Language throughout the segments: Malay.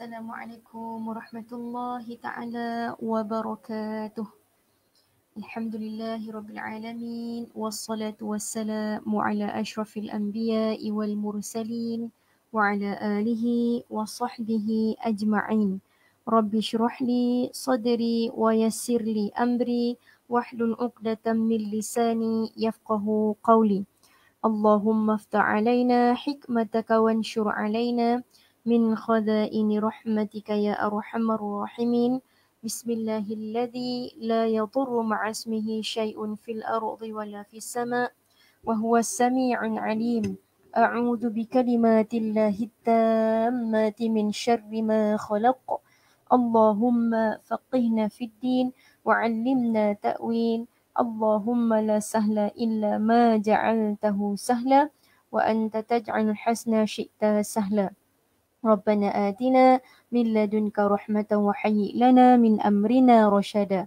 السلام عليكم ورحمة الله تعالى وبركاته الحمد لله رب العالمين والصلاة والسلام على أشرف الأنبياء والمرسلين وعلى آله وصحبه أجمعين رب اشرح لي صدري ويسر لي أمري واحلل عقدة من لساني يفقه قولي اللهم افتح علينا حكمتك وانشر علينا من خزائن رحمتك يا أرحم الراحمين بسم الله الذي لا يضر مع اسمه شيء في الأرض ولا في السماء وهو السميع العليم أعوذ بكلمات الله التامات من شر ما خلق اللهم فقهنا في الدين وعلمنا تأويل اللهم لا سهل إلا ما جعلته سهلا وأنت تجعل الحسن شئت سهلا ربنا آتنا من لدنك رحمة وهيئ لنا من أمرنا رشدا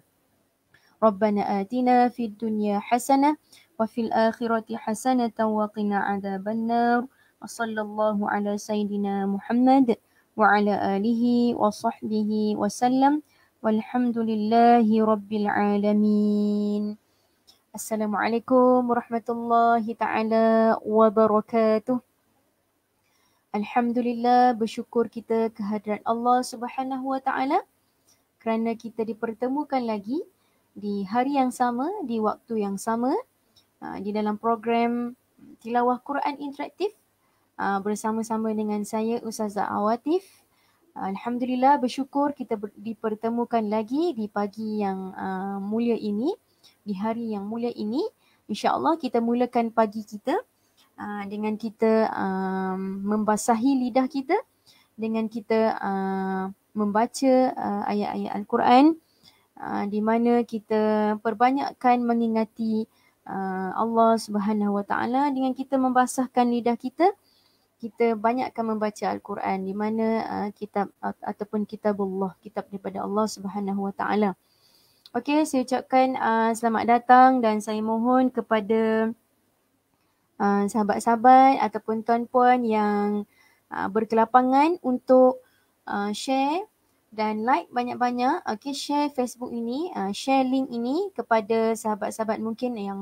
ربنا آتنا في الدنيا حسنة وفي الآخرة حسنة وقنا عذاب النار وصلى الله على سيدنا محمد وعلى آله وصحبه وسلم والحمد لله رب العالمين السلام عليكم ورحمة الله تعالى وبركاته Alhamdulillah bersyukur kita kehadiran Allah Subhanahu Wa Taala kerana kita dipertemukan lagi di hari yang sama di waktu yang sama di dalam program tilawah Quran interaktif bersama-sama dengan saya Ustazah Awatif. Alhamdulillah bersyukur kita dipertemukan lagi di pagi yang mulia ini di hari yang mulia ini. InsyaAllah kita mulakan pagi kita Ah, dengan kita um, membasahi lidah kita dengan kita uh, membaca uh, ayat-ayat al-Quran uh, di mana kita perbanyakkan mengingati uh, Allah Subhanahu Wa Taala dengan kita membasahkan lidah kita kita banyakkan membaca al-Quran di mana uh, kitab uh, ataupun Allah, kitab daripada Allah Subhanahu Wa Taala. Okey saya ucapkan uh, selamat datang dan saya mohon kepada Eh, sahabat-sahabat ataupun tuan-puan yang uh, berkelapangan untuk uh, share dan like banyak-banyak. Okay, share Facebook ini, uh, share link ini kepada sahabat-sahabat mungkin yang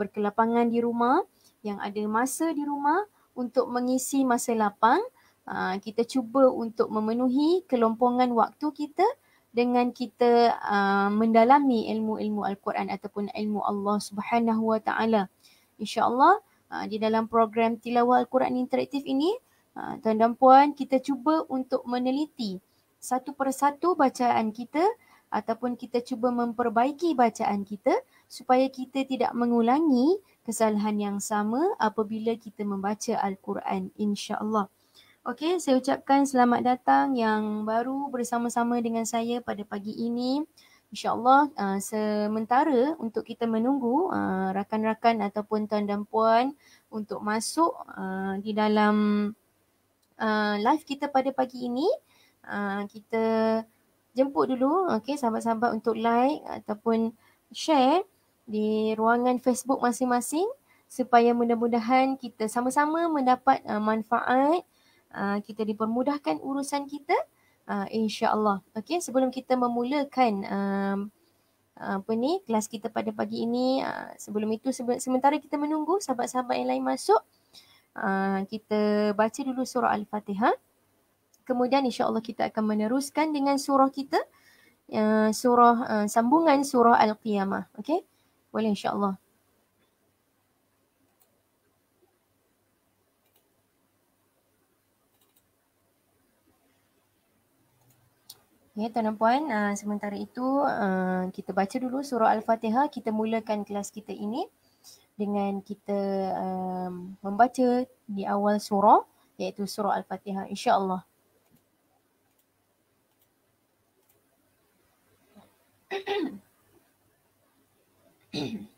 berkelapangan di rumah, yang ada masa di rumah untuk mengisi masa lapang. Uh, kita cuba untuk memenuhi kelompongan waktu kita dengan kita uh, mendalami ilmu-ilmu Al-Quran ataupun ilmu Allah Subhanahu Wa Taala. Insya-Allah Ah, di dalam program Tilawah Al-Quran Interaktif ini, ah, tuan dan puan, kita cuba untuk meneliti satu persatu bacaan kita ataupun kita cuba memperbaiki bacaan kita supaya kita tidak mengulangi kesalahan yang sama apabila kita membaca Al-Quran insya-Allah. Okey, saya ucapkan selamat datang yang baru bersama-sama dengan saya pada pagi ini. InsyaAllah uh, sementara untuk kita menunggu uh, rakan-rakan ataupun tuan dan puan untuk masuk uh, di dalam uh, live kita pada pagi ini. Uh, kita jemput dulu okay, sahabat-sahabat untuk like ataupun share di ruangan Facebook masing-masing supaya mudah-mudahan kita sama-sama mendapat uh, manfaat, uh, kita dipermudahkan urusan kita uh, insya-Allah. Okey, sebelum kita memulakan um, apa ni kelas kita pada pagi ini, uh, sebelum itu se- sementara kita menunggu sahabat-sahabat yang lain masuk, uh, kita baca dulu surah Al-Fatihah. Kemudian insya-Allah kita akan meneruskan dengan surah kita uh, surah uh, sambungan surah Al-Qiyamah, Okay, Boleh insya-Allah. Ya, tuan dan puan, uh, ah, sementara itu uh, kita baca dulu surah Al-Fatihah. Kita mulakan kelas kita ini dengan kita um, membaca di awal surah iaitu surah Al-Fatihah insya-Allah. Mm-hmm.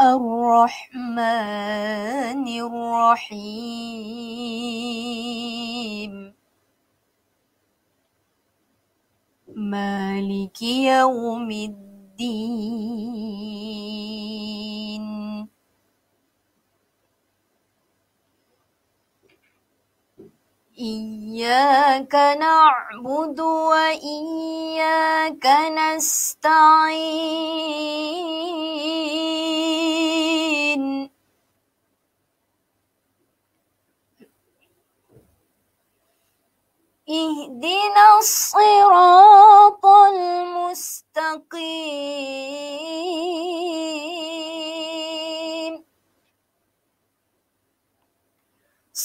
الرحمن الرحيم مالك يوم الدين إياك نعبد وإياك نستعين اهدنا الصراط المستقيم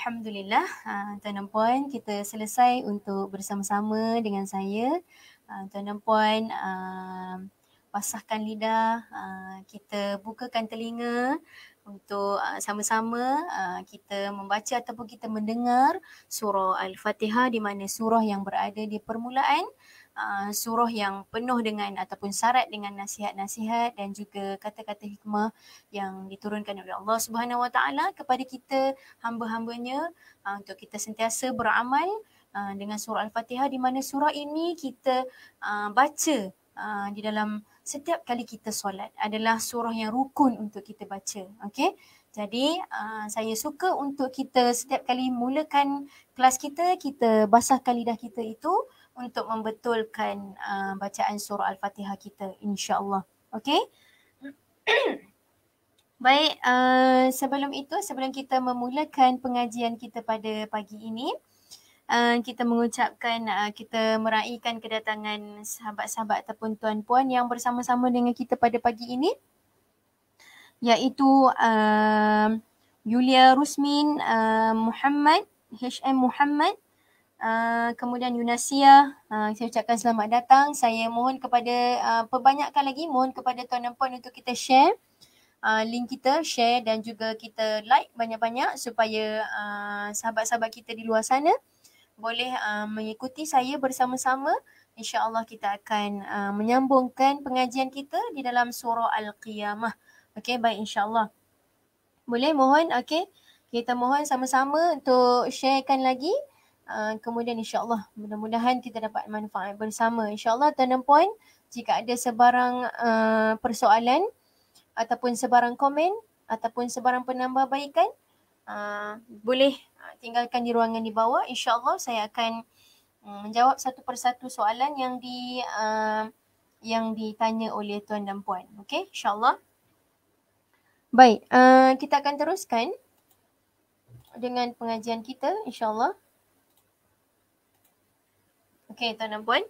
Alhamdulillah, ah, tuan dan puan kita selesai untuk bersama-sama dengan saya. Ah, tuan dan ah, puan, pasahkan lidah, kita bukakan telinga untuk sama-sama kita membaca ataupun kita mendengar surah Al-Fatihah di mana surah yang berada di permulaan Uh, surah yang penuh dengan ataupun syarat dengan nasihat-nasihat dan juga kata-kata hikmah yang diturunkan oleh Allah Subhanahu Wa Taala kepada kita hamba-hambanya uh, untuk kita sentiasa beramal uh, dengan surah Al-Fatihah di mana surah ini kita uh, baca uh, di dalam setiap kali kita solat adalah surah yang rukun untuk kita baca okey jadi uh, saya suka untuk kita setiap kali mulakan kelas kita kita basahkan lidah kita itu untuk membetulkan uh, bacaan surah Al-Fatihah kita insya-Allah. Okey? Baik, uh, sebelum itu sebelum kita memulakan pengajian kita pada pagi ini, uh, kita mengucapkan uh, kita meraihkan kedatangan sahabat-sahabat ataupun tuan-puan yang bersama-sama dengan kita pada pagi ini yaitu uh, Yulia Rusmin uh, Muhammad HM Muhammad Uh, kemudian Yunasia, uh, saya ucapkan selamat datang. Saya mohon kepada, uh, perbanyakkan lagi, mohon kepada Tuan dan Puan untuk kita share uh, link kita, share dan juga kita like banyak-banyak supaya uh, sahabat-sahabat kita di luar sana boleh uh, mengikuti saya bersama-sama. InsyaAllah kita akan uh, menyambungkan pengajian kita di dalam surah Al-Qiyamah. Okey, baik insyaAllah. Boleh mohon, okey. Kita mohon sama-sama untuk sharekan lagi. Uh, kemudian insyaAllah mudah-mudahan kita dapat manfaat bersama. InsyaAllah tuan dan puan, jika ada sebarang uh, persoalan ataupun sebarang komen ataupun sebarang penambahbaikan, uh, eh, boleh tinggalkan di ruangan di bawah. InsyaAllah saya akan um, menjawab satu persatu soalan yang di uh, yang ditanya oleh tuan dan puan. Okay, insyaAllah. Baik, uh, kita akan teruskan dengan pengajian kita insyaAllah. Okey, tuan dan puan.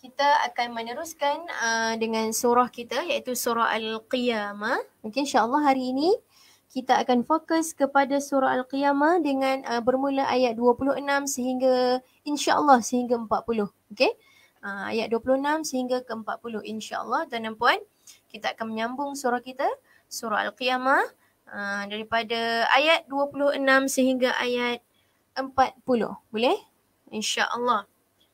Kita akan meneruskan uh, dengan surah kita iaitu surah Al-Qiyamah. Mungkin insya-Allah hari ini kita akan fokus kepada surah Al-Qiyamah dengan uh, bermula ayat 26 sehingga insya-Allah sehingga 40. Okey. Uh, ayat 26 sehingga ke 40 insya-Allah tuan dan puan. Kita akan menyambung surah kita surah Al-Qiyamah uh, daripada ayat 26 sehingga ayat 40. Boleh? InsyaAllah.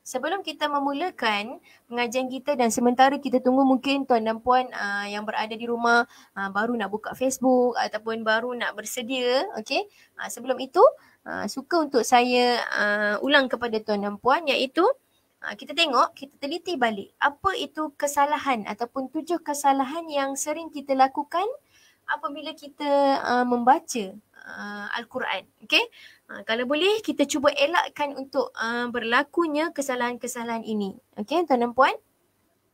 Sebelum kita memulakan pengajian kita dan sementara kita tunggu mungkin tuan dan puan uh, yang berada di rumah uh, baru nak buka Facebook ataupun baru nak bersedia, okey. Ah, sebelum itu, uh, suka untuk saya uh, ulang kepada tuan dan puan iaitu uh, kita tengok, kita teliti balik apa itu kesalahan ataupun tujuh kesalahan yang sering kita lakukan apabila kita uh, membaca Al-Quran, okey. Ha, kalau boleh kita cuba elakkan untuk uh, berlakunya kesalahan-kesalahan ini. Okey tuan dan puan.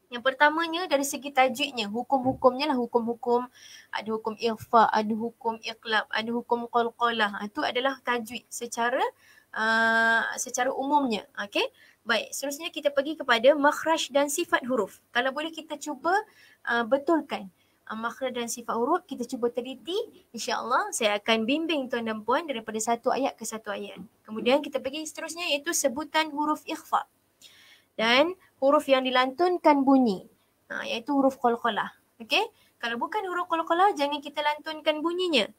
Yang pertamanya dari segi tajwidnya, hukum-hukumnya lah hukum-hukum ada hukum ikhfa, ada hukum iqlab, ada hukum qalqalah. Ha, itu adalah tajwid secara uh, secara umumnya. Okey. Baik, seterusnya kita pergi kepada makhraj dan sifat huruf. Kalau boleh kita cuba uh, betulkan makhraj dan sifat huruf kita cuba teliti insyaallah saya akan bimbing tuan dan puan daripada satu ayat ke satu ayat kemudian kita pergi seterusnya iaitu sebutan huruf ikhfa dan huruf yang dilantunkan bunyi ha, iaitu huruf qalqalah okey kalau bukan huruf qalqalah jangan kita lantunkan bunyinya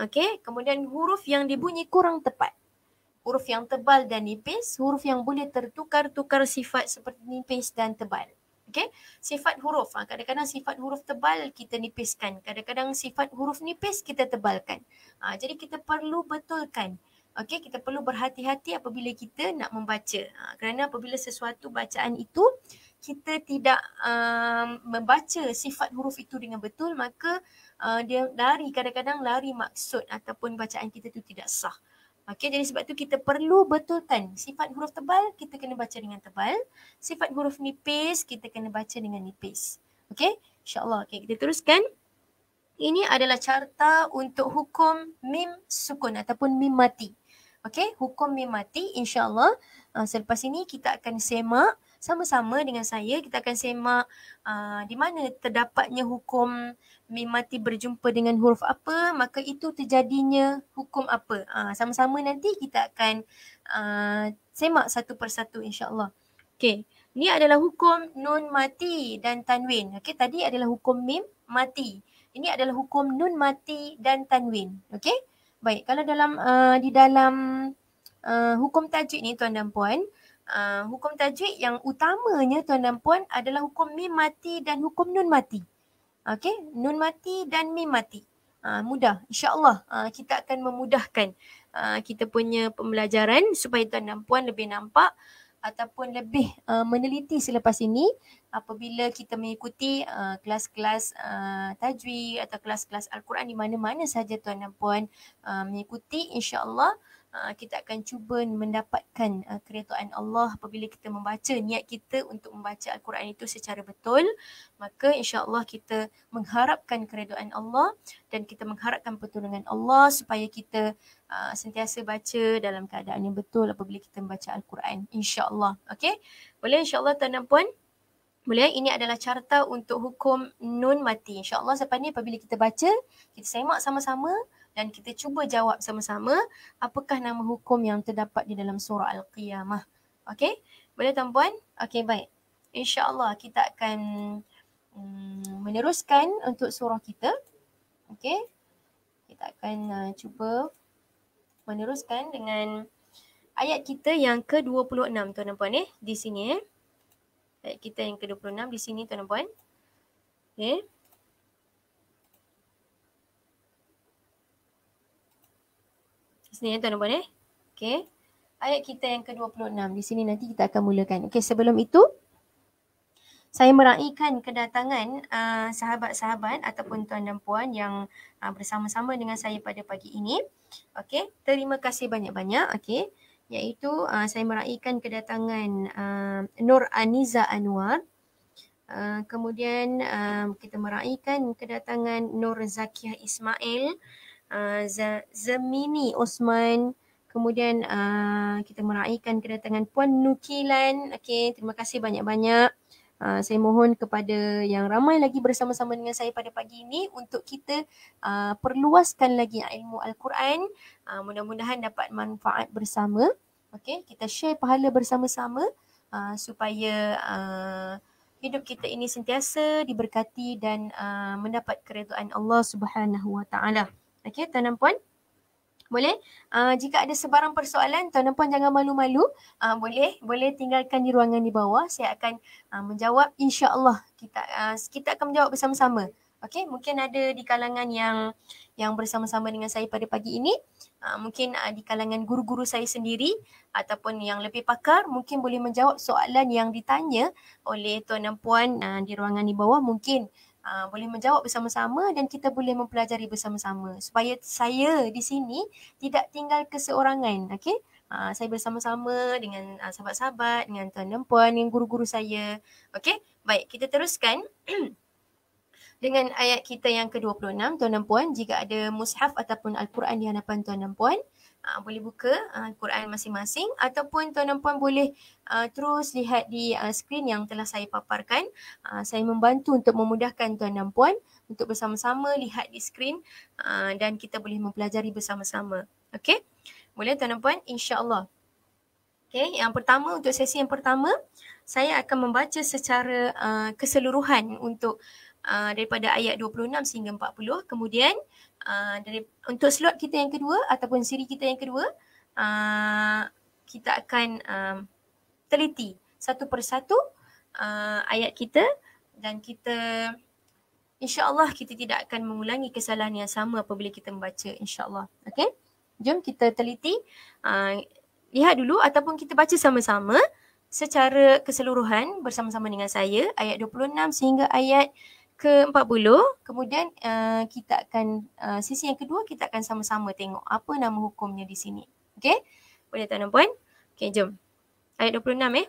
okey kemudian huruf yang dibunyi kurang tepat huruf yang tebal dan nipis huruf yang boleh tertukar-tukar sifat seperti nipis dan tebal Okay? Sifat huruf. Ha, kadang-kadang sifat huruf tebal kita nipiskan. Kadang-kadang sifat huruf nipis kita tebalkan. Ha, jadi kita perlu betulkan. Okay? Kita perlu berhati-hati apabila kita nak membaca. Ha, kerana apabila sesuatu bacaan itu, kita tidak um, membaca sifat huruf itu dengan betul, maka uh, dia lari, kadang-kadang lari maksud ataupun bacaan kita itu tidak sah. Okey jadi sebab tu kita perlu betulkan sifat huruf tebal kita kena baca dengan tebal, sifat huruf nipis kita kena baca dengan nipis. Okey? insyaallah. allah Okey kita teruskan. Ini adalah carta untuk hukum mim sukun ataupun mim mati. Okey, hukum mim mati Insyaallah uh, selepas ini kita akan semak sama-sama dengan saya kita akan semak uh, di mana terdapatnya hukum Mim mati berjumpa dengan huruf apa maka itu terjadinya hukum apa ah, sama-sama nanti kita akan uh, semak satu persatu insyaallah Okay, ini adalah hukum nun mati dan tanwin Okay, tadi adalah hukum mim mati ini adalah hukum nun mati dan tanwin Okay, baik kalau dalam uh, di dalam uh, hukum tajwid ni tuan dan puan uh, hukum tajwid yang utamanya tuan dan puan adalah hukum mim mati dan hukum nun mati Okay, nun mati dan mim mati. Ha, mudah. InsyaAllah ha, kita akan memudahkan ha, kita punya pembelajaran supaya tuan dan puan lebih nampak ataupun lebih uh, meneliti selepas ini apabila kita mengikuti uh, kelas-kelas uh, tajwid atau kelas-kelas al-Quran di mana-mana saja tuan dan puan uh, mengikuti insya-Allah Uh, kita akan cuba mendapatkan uh, keretaan Allah apabila kita membaca niat kita untuk membaca Al-Quran itu secara betul maka insya-Allah kita mengharapkan keretaan Allah dan kita mengharapkan pertolongan Allah supaya kita uh, sentiasa baca dalam keadaan yang betul apabila kita membaca Al-Quran insya-Allah okay? boleh insya-Allah tuan dan puan boleh ini adalah carta untuk hukum nun mati insya-Allah selepas apabila kita baca kita semak sama-sama dan kita cuba jawab sama-sama apakah nama hukum yang terdapat di dalam surah Al-Qiyamah. Okey? Boleh tuan-puan? Okey, baik. InsyaAllah kita akan um, meneruskan untuk surah kita. Okey? Kita akan uh, cuba meneruskan dengan ayat kita yang ke-26 tuan dan puan eh di sini eh ayat kita yang ke-26 di sini tuan dan puan okey sini ya tuan dan puan eh. Okay. Ayat kita yang ke-26. Di sini nanti kita akan mulakan. Okay sebelum itu saya meraihkan kedatangan uh, sahabat-sahabat ataupun tuan dan puan yang uh, bersama-sama dengan saya pada pagi ini. Okay. Terima kasih banyak-banyak. Okay. Iaitu uh, saya meraihkan kedatangan uh, Nur Aniza Anwar. Uh, kemudian uh, kita meraihkan kedatangan Nur Zakiah Ismail uh, ah, Zemini Osman kemudian uh, kita meraihkan kedatangan puan Nukilan okey terima kasih banyak-banyak uh, saya mohon kepada yang ramai lagi bersama-sama dengan saya pada pagi ini untuk kita uh, perluaskan lagi ilmu al-Quran uh, mudah-mudahan dapat manfaat bersama okey kita share pahala bersama-sama uh, supaya uh, hidup kita ini sentiasa diberkati dan uh, mendapat keriduan Allah Subhanahu Wa Okey, tuan dan puan. Boleh? Uh, jika ada sebarang persoalan, tuan dan puan jangan malu-malu. Uh, boleh, boleh tinggalkan di ruangan di bawah. Saya akan uh, menjawab insya-Allah kita uh, kita akan menjawab bersama-sama. Okey, mungkin ada di kalangan yang yang bersama-sama dengan saya pada pagi ini, uh, mungkin uh, di kalangan guru-guru saya sendiri ataupun yang lebih pakar mungkin boleh menjawab soalan yang ditanya oleh tuan dan puan uh, di ruangan di bawah mungkin uh, boleh menjawab bersama-sama dan kita boleh mempelajari bersama-sama supaya saya di sini tidak tinggal keseorangan okey uh, saya bersama-sama dengan uh, sahabat-sahabat dengan tuan dan puan dengan guru-guru saya okey baik kita teruskan dengan ayat kita yang ke-26 tuan dan puan jika ada mushaf ataupun al-Quran di hadapan tuan dan puan uh, boleh buka uh, Quran masing-masing ataupun tuan dan puan boleh uh, terus lihat di uh, skrin yang telah saya paparkan. Uh, saya membantu untuk memudahkan tuan dan puan untuk bersama-sama lihat di skrin uh, dan kita boleh mempelajari bersama-sama. Okey? Boleh tuan dan puan? InsyaAllah. Okey, yang pertama untuk sesi yang pertama, saya akan membaca secara uh, keseluruhan untuk uh, daripada ayat 26 sehingga 40. Kemudian, Ah, dari untuk slot kita yang kedua ataupun siri kita yang kedua uh, kita akan um, teliti satu persatu uh, ayat kita dan kita insyaallah kita tidak akan mengulangi kesalahan yang sama apabila kita membaca insyaallah okay jom kita teliti uh, lihat dulu ataupun kita baca sama-sama secara keseluruhan bersama-sama dengan saya ayat 26 sehingga ayat ke-40 kemudian uh, kita akan uh, sesi yang kedua kita akan sama-sama tengok apa nama hukumnya di sini. Okey? Boleh tuan dan puan? Okey, jom. Ayat 26 eh.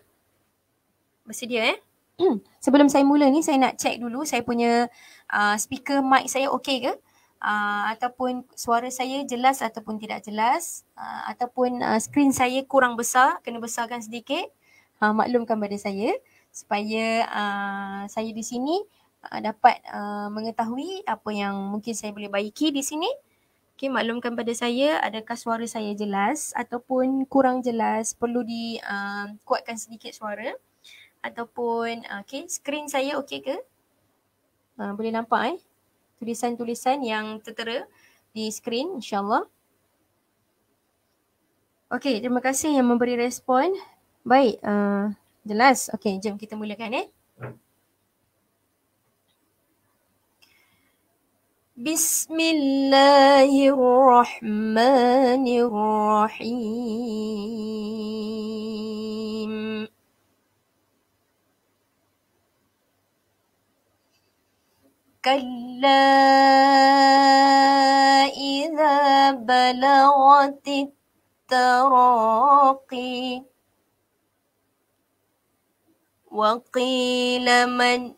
Bersedia eh? Hmm. Sebelum saya mula ni saya nak check dulu saya punya uh, speaker mic saya okey ke? Uh, ataupun suara saya jelas ataupun tidak jelas uh, ataupun uh, screen saya kurang besar kena besarkan sedikit. Uh, maklumkan pada saya supaya uh, saya di sini Uh, dapat uh, mengetahui apa yang mungkin saya boleh baiki di sini. Okey, maklumkan pada saya adakah suara saya jelas ataupun kurang jelas, perlu dikuatkan uh, sedikit suara ataupun uh, okey, skrin saya okey ke? Uh, boleh nampak eh tulisan-tulisan yang tertera di skrin insyaAllah. Okey, terima kasih yang memberi respon. Baik, uh, jelas. Okey, jom kita mulakan eh. بسم الله الرحمن الرحيم كلا إذا بلغت التراقي وقيل من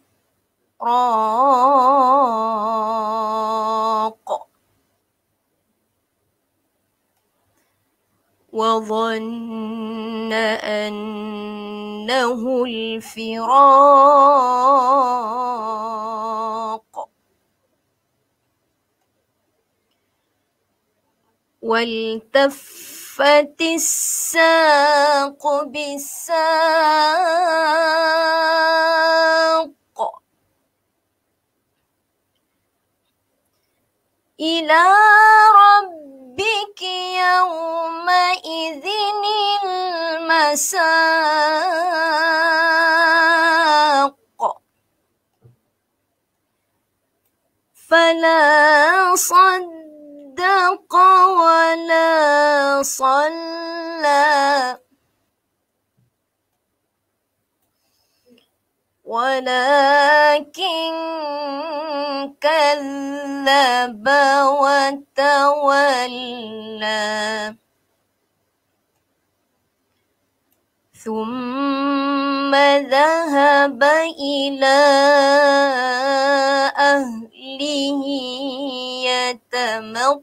راق وظن أنه الفراق والتفت الساق بالساق إلى ربك يومئذ المساق فلا صدق ولا صلى ولكن كذب وتولى ثم ذهب الى اهله يتمطى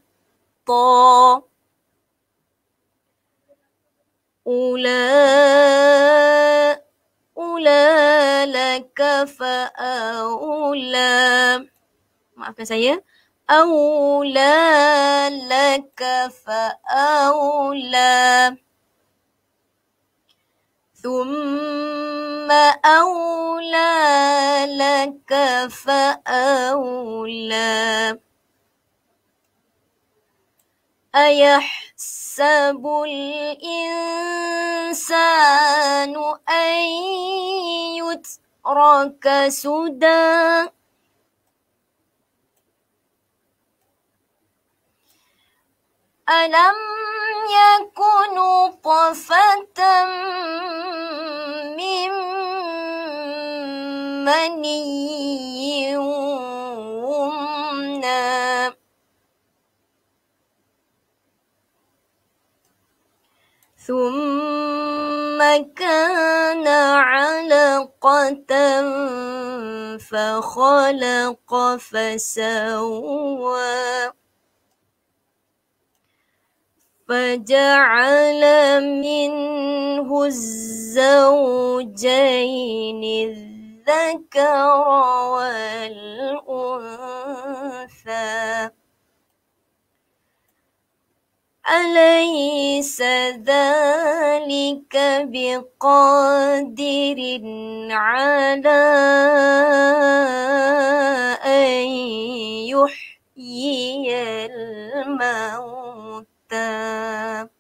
اولئك أولى لك فأولى maafkan saya أولى لك فأولى ثم أولى لك فأولى أيحسب الإنسان أن يترك سدى ألم يكن طفة من مني ثم كان علقة فخلق فسوى فجعل منه الزوجين الذكر والأنثى أليس ذلك بقادر على أن يحيي الموتى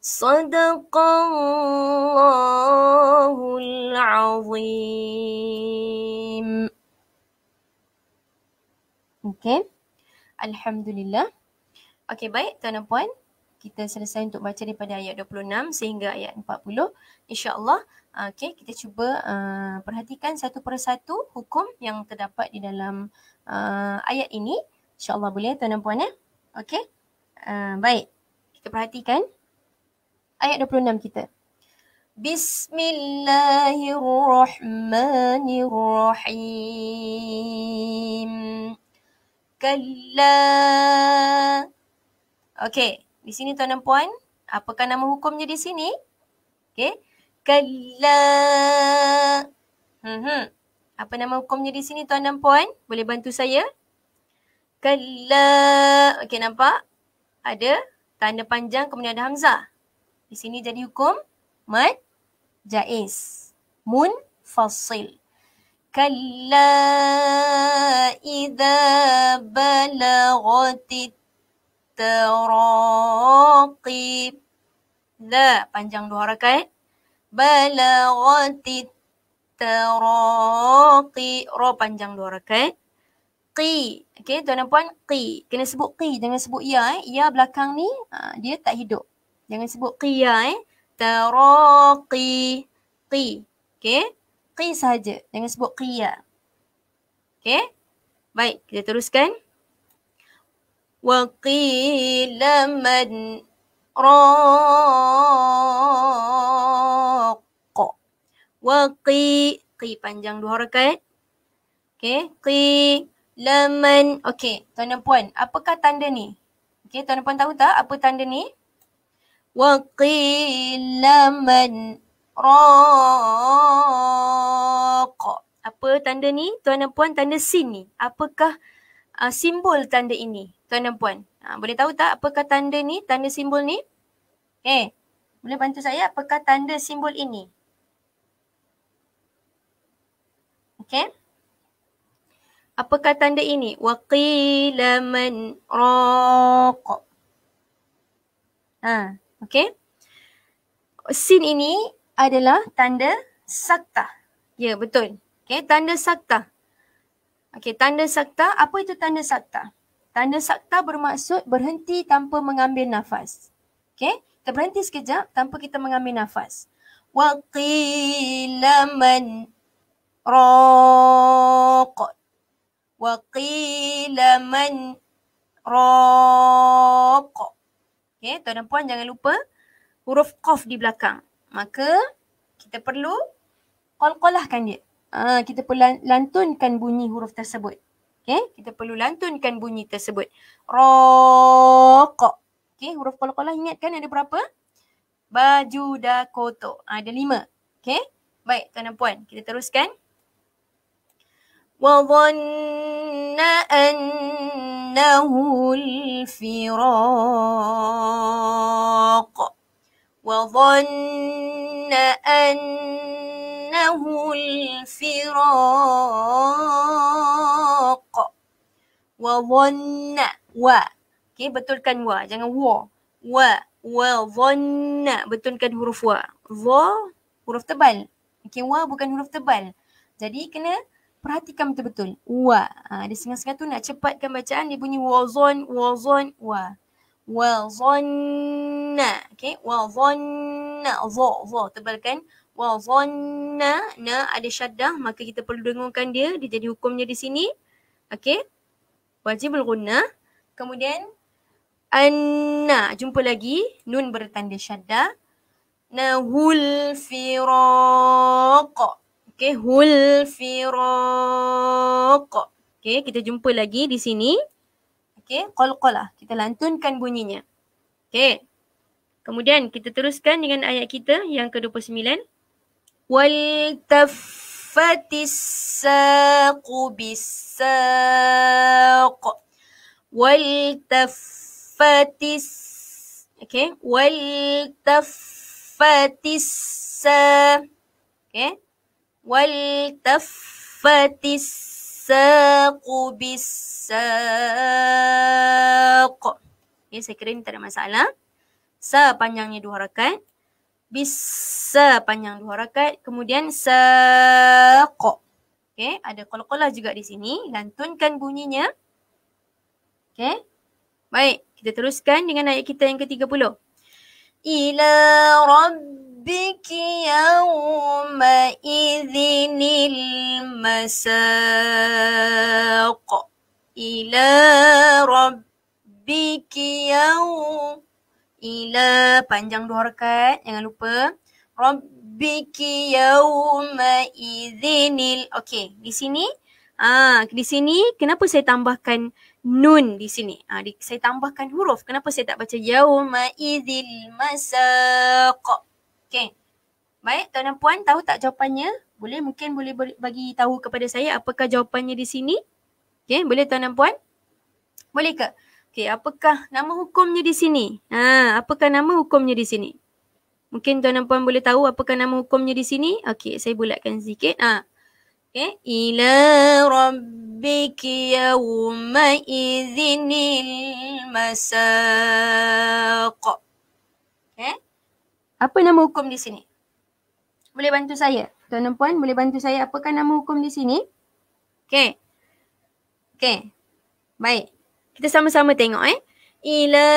صدق الله العظيم. Okay. Alhamdulillah. Okey baik tuan dan puan kita selesai untuk baca daripada ayat 26 sehingga ayat 40 insyaallah ah, okey kita cuba uh, perhatikan satu persatu hukum yang terdapat di dalam uh, ayat ini insyaallah boleh tuan dan puan ya okey uh, baik kita perhatikan ayat 26 kita Bismillahirrahmanirrahim kallaa Okey, di sini tuan dan puan, apakah nama hukumnya di sini? Okey. Kala. Hmm, hmm, Apa nama hukumnya di sini tuan dan puan? Boleh bantu saya? Kala. Okey, nampak? Ada tanda panjang kemudian ada hamzah. Di sini jadi hukum mad jaiz. Mun fasil. Kala idza balaghatit taraqib. La panjang dua harakat. Balagati taraqi. Ra panjang dua harakat. Qi. Okey, tuan dan puan, Q. Kena sebut Q. Jangan sebut ya. Eh. Ya belakang ni, ha, dia tak hidup. Jangan sebut qi ya. Eh. Taraqi. Q Okey. Qi sahaja. Jangan sebut qi ya. Okey. Baik, kita teruskan. وقيل من راق وقي قي panjang dua harakat okay. qi laman okay. tuan dan puan apakah tanda ni Okay, tuan dan puan tahu tak apa tanda ni waqil laman raq apa tanda ni tuan dan puan tanda sin ni apakah uh, simbol tanda ini tuan dan puan. Uh, boleh tahu tak apakah tanda ni, tanda simbol ni? Eh, boleh bantu saya apakah tanda simbol ini? Okay. Apakah tanda ini? Waqila man raq. Ha, ah, okay. Sin ini adalah tanda sakta. Ya, betul. Okay, tanda sakta. Okey, tanda sakta, apa itu tanda sakta? Tanda sakta bermaksud berhenti tanpa mengambil nafas. Okey, kita berhenti sekejap tanpa kita mengambil nafas. Wa qila man raq. Wa qila raq. Okey, tuan dan puan jangan lupa huruf qaf di belakang. Maka kita perlu qalqalahkan dia. Ah, kita perlu lantunkan bunyi huruf tersebut. Okay, kita perlu lantunkan bunyi tersebut. Rokok. Okay, huruf kolokolah kolah ingatkan ada berapa? Baju dakoto. Ah, ada lima. Okay, baik tuan dan puan. Kita teruskan. وظن أنه الفراق وظن أن له الفراق وظن و okay, betulkan wa jangan wa wa wa ظن betulkan huruf wa wa huruf tebal okey wa bukan huruf tebal jadi kena perhatikan betul-betul wa ha, ada setengah-setengah tu nak cepatkan bacaan dia bunyi wa zon wa zon wa wa zon okey wa zon za za tebalkan Wah, zonna, na ada syaddah, maka kita perlu dengungkan dia. Dia jadi hukumnya di sini. Okey. Wajib al-ghunna. Kemudian, anna. Jumpa lagi. Nun bertanda syaddah. Nahul firaq. Okey, hul firaq. Okey, kita jumpa lagi di sini. Okey, qalqalah. Kita lantunkan bunyinya. Okey. Kemudian kita teruskan dengan ayat kita yang ke-29. والتفت الساق بالساق والتفت okay والتفت الس okay والتفت الساق بالساق okay saya kira ini tak ada masalah sa panjangnya dua harakat bisa panjang dua rakat. Kemudian seko, Okay, ada kolokolah juga di sini. Lantunkan bunyinya. Okay. Baik, kita teruskan dengan ayat kita yang ke-30. Ila rabbiki yawma idhinil masaq. Ila rabbiki yawma ila panjang dua rakaat jangan lupa rabbiki yauma idzinil okey di sini ah di sini kenapa saya tambahkan nun di sini ah di, saya tambahkan huruf kenapa saya tak baca yauma idzil masaq okey baik tuan dan puan tahu tak jawapannya boleh mungkin boleh bagi tahu kepada saya apakah jawapannya di sini okey boleh tuan dan puan boleh ke Okey, apakah nama hukumnya di sini? Ha, apakah nama hukumnya di sini? Mungkin tuan dan puan boleh tahu apakah nama hukumnya di sini? Okey, saya bulatkan sikit. Ha. Okey, ila rabbiki yawma idzinil masaq. Okey. Apa nama hukum di sini? Boleh bantu saya? Tuan dan puan boleh bantu saya apakah nama hukum di sini? Okey. Okey. Baik. Kita sama-sama tengok eh. Ila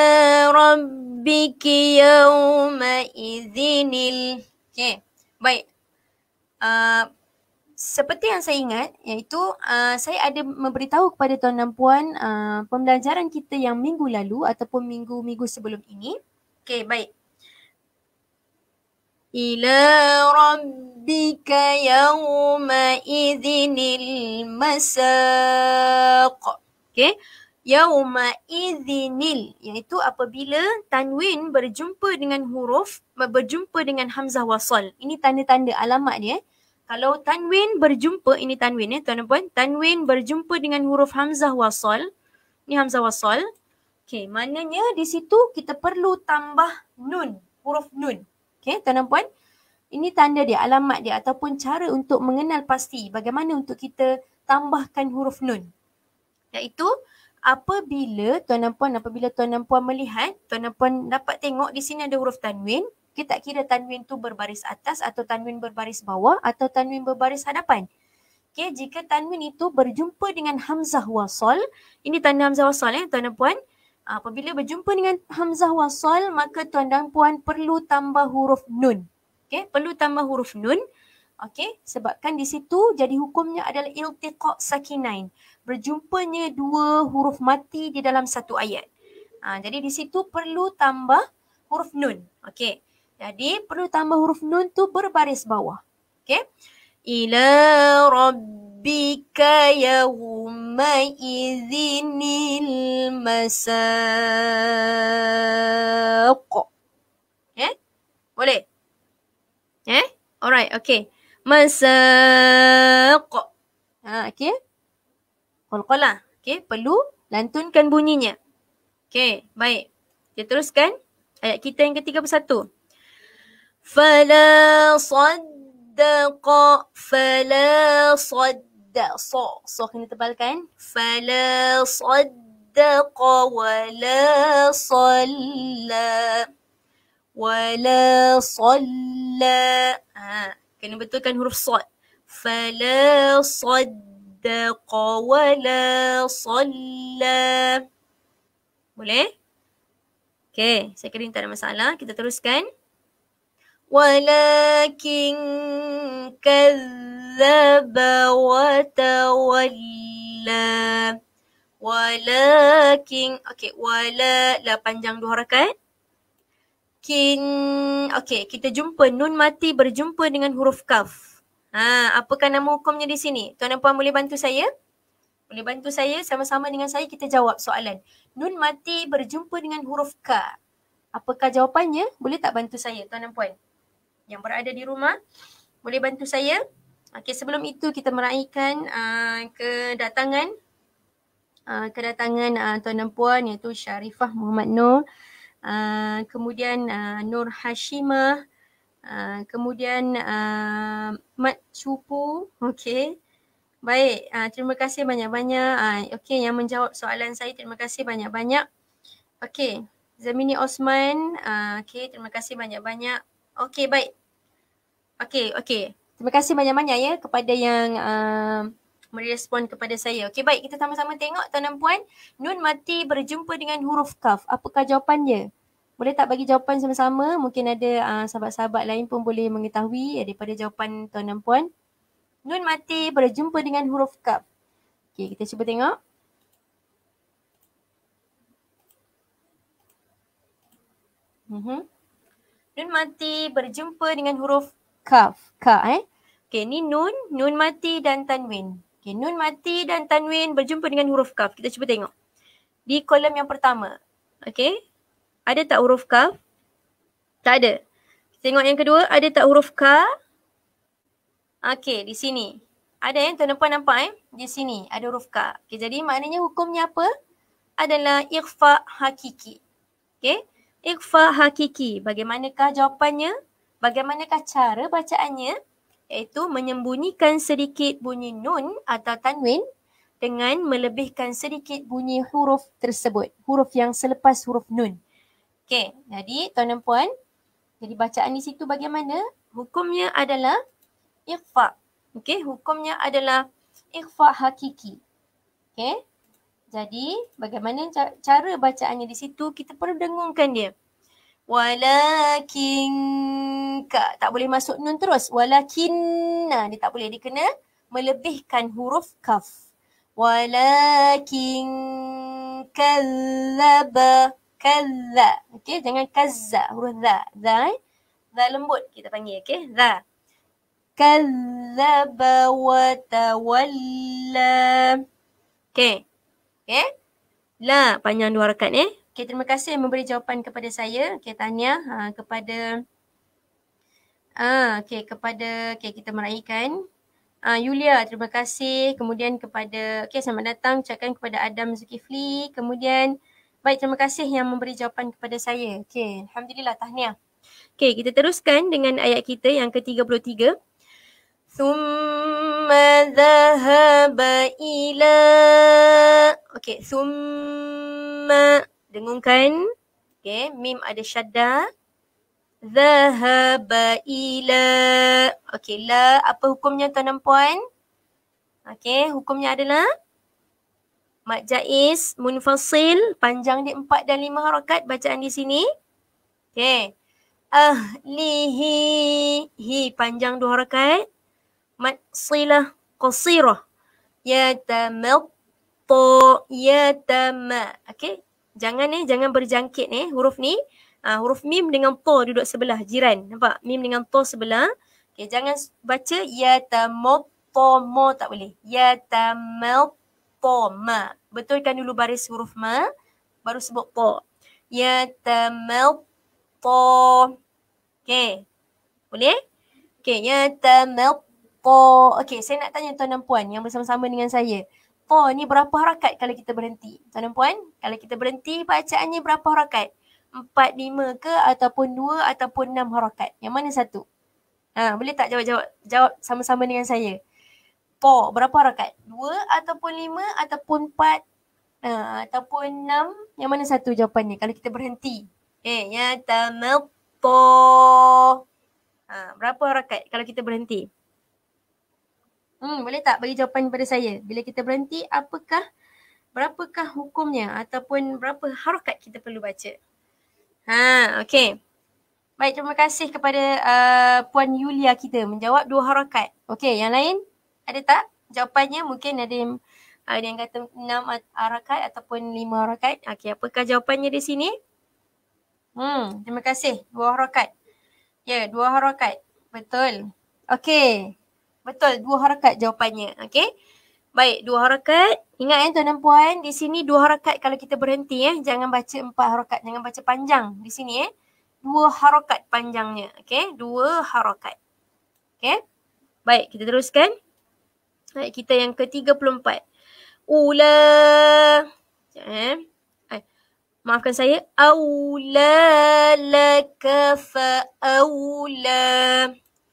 rabbiki yawma izinil. Okay. Baik. Uh, seperti yang saya ingat iaitu uh, saya ada memberitahu kepada tuan dan puan uh, pembelajaran kita yang minggu lalu ataupun minggu-minggu sebelum ini. Okay, baik. Ila rabbika yawma izinil masaq. Okay yauma idzinil iaitu apabila tanwin berjumpa dengan huruf berjumpa dengan hamzah wasal ini tanda-tanda alamat dia kalau tanwin berjumpa ini tanwin ya tuan dan puan tanwin berjumpa dengan huruf hamzah wasal Ini hamzah wasal okey maknanya di situ kita perlu tambah nun huruf nun okey tuan dan puan ini tanda dia alamat dia ataupun cara untuk mengenal pasti bagaimana untuk kita tambahkan huruf nun iaitu apabila tuan dan puan apabila tuan dan puan melihat tuan dan puan dapat tengok di sini ada huruf tanwin kita kira tanwin tu berbaris atas atau tanwin berbaris bawah atau tanwin berbaris hadapan okey jika tanwin itu berjumpa dengan hamzah wasal ini tanda hamzah wasal ya tuan dan puan apabila berjumpa dengan hamzah wasal maka tuan dan puan perlu tambah huruf nun okey perlu tambah huruf nun okey sebabkan di situ jadi hukumnya adalah iltiqa sakinain berjumpanya dua huruf mati di dalam satu ayat. Ha, jadi di situ perlu tambah huruf nun. Okey. Jadi perlu tambah huruf nun tu berbaris bawah. Okey. Ila rabbika yawma idzinil masaq. Eh? Boleh? Eh? Alright, Okey. Masaq. Ha, okay qalqalah. Okey, perlu lantunkan bunyinya. Okey, baik. Kita teruskan ayat kita yang ke-31. Fala saddaqa fala saddaq. So, so kena tebalkan. Fala saddaqa wala salla. Wala salla. Ha, kena betulkan huruf sad. Fala saddaq صدق ولا صلى Boleh? Okay, saya kira ini tak ada masalah. Kita teruskan. Walakin kazzaba wa tawalla. Walakin, okay, wala lah panjang dua harakat. Kin, okay, kita jumpa nun mati berjumpa dengan huruf kaf. Ha, apakah nama hukumnya di sini? Tuan dan puan boleh bantu saya? Boleh bantu saya sama-sama dengan saya kita jawab soalan. Nun mati berjumpa dengan huruf k. Apakah jawapannya? Boleh tak bantu saya tuan dan puan? Yang berada di rumah boleh bantu saya? Okey sebelum itu kita meraihkan uh, kedatangan uh, kedatangan uh, tuan dan puan iaitu Syarifah Muhammad Nur uh, kemudian uh, Nur Hashimah Ah, kemudian uh, Mat Cupu, okey. Baik, uh, terima kasih banyak-banyak. Uh, okey, yang menjawab soalan saya, terima kasih banyak-banyak. Okey, Zamini Osman, uh, okey, terima kasih banyak-banyak. Okey, baik. Okey, okey. Terima kasih banyak-banyak ya kepada yang uh, merespon kepada saya. Okey baik kita sama-sama tengok tuan dan puan. Nun mati berjumpa dengan huruf kaf. Apakah jawapan dia? Boleh tak bagi jawapan sama-sama? Mungkin ada uh, sahabat-sahabat lain pun boleh mengetahui eh, daripada jawapan tuan dan puan. Nun mati berjumpa dengan huruf kap. Okey, kita cuba tengok. mm Nun mati berjumpa dengan huruf kaf. Ka eh. Okey, ni nun, nun mati dan tanwin. Okey, nun mati dan tanwin berjumpa dengan huruf kaf. Kita cuba tengok. Di kolom yang pertama. Okey, ada tak huruf k? Tak ada. Tengok yang kedua, ada tak huruf k? Okey, di sini. Ada yang eh? tuan-tuan nampak eh? Di sini ada huruf k. Okey, jadi maknanya hukumnya apa? Adalah ikhfa hakiki. Okey? Ikhfa hakiki. Bagaimanakah jawapannya? Bagaimanakah cara bacaannya? Iaitu menyembunyikan sedikit bunyi nun atau tanwin dengan melebihkan sedikit bunyi huruf tersebut. Huruf yang selepas huruf nun. Okey, jadi tuan dan puan, jadi bacaan di situ bagaimana? Hukumnya adalah ikhfa. Okey, hukumnya adalah ikhfa hakiki. Okey. Jadi bagaimana cara bacaannya di situ kita perlu dengungkan dia. Walakin kak tak boleh masuk nun terus. Walakin nah dia tak boleh dia kena melebihkan huruf kaf. Walakin kallaba kaza. Okey, jangan kaza. Huruf za. Za. Eh? Za lembut kita panggil. Okey, za. Kazaba wa tawalla. Okey. Okey. La panjang dua rakat eh. Okey, terima kasih memberi jawapan kepada saya. Okey, tanya ha, kepada Ah, okey kepada okey kita meraihkan Ah Yulia terima kasih kemudian kepada okay selamat datang cakapkan kepada Adam Zulkifli kemudian Baik, terima kasih yang memberi jawapan kepada saya. Okey, alhamdulillah tahniah. Okey, kita teruskan dengan ayat kita yang ke-33. Thumma dhahaba ila Okey, thumma dengungkan. Okey, mim ada syadda. Zahaba ila Okey, la apa hukumnya tuan dan puan? Okey, hukumnya adalah Mat Jaiz Munfasil panjang di empat dan lima harakat bacaan di sini. Okey. Ah lihi hi panjang dua harakat. Mat silah qasirah. Ya tamal to ya tama. Okey. Jangan ni eh, jangan berjangkit ni eh, huruf ni. Uh, huruf mim dengan to duduk sebelah jiran. Nampak? Mim dengan to sebelah. Okey jangan baca ya tamal to mo tak boleh. Ya tamal po ma. Betulkan dulu baris huruf ma baru sebut po. Ya tamal po. Okey. Boleh? Okey, ya tamal po. Okey, saya nak tanya tuan dan puan yang bersama-sama dengan saya. Po ni berapa harakat kalau kita berhenti? Tuan dan puan, kalau kita berhenti bacaannya berapa harakat? Empat, lima ke ataupun dua ataupun enam harakat? Yang mana satu? Ha, boleh tak jawab-jawab jawab sama-sama dengan saya? four. Berapa rakat? Dua ataupun lima ataupun empat uh, ataupun enam. Yang mana satu jawapannya kalau kita berhenti? Eh, yang pertama four. Uh, ha, berapa rakat kalau kita berhenti? Hmm, boleh tak bagi jawapan kepada saya? Bila kita berhenti, apakah berapakah hukumnya ataupun berapa harakat kita perlu baca? Ha, okey. Baik, terima kasih kepada uh, Puan Yulia kita menjawab dua harakat. Okey, yang lain? Ada tak jawapannya? Mungkin ada yang, ada yang kata enam arakat ataupun lima arakat. Okey, apakah jawapannya di sini? Hmm, terima kasih. Dua harakat. Ya, yeah, dua harakat. Betul. Okey. Betul, dua harakat jawapannya. Okey. Baik, dua harakat. Ingat ya, tuan dan puan, di sini dua harakat kalau kita berhenti ya. Eh. Jangan baca empat harakat. Jangan baca panjang di sini ya. Eh. Dua harakat panjangnya. Okey, dua harakat. Okey. Baik, kita teruskan. Baik, right, kita yang ke-34. Ula. Eh? Maafkan saya. Aula laka fa'aula.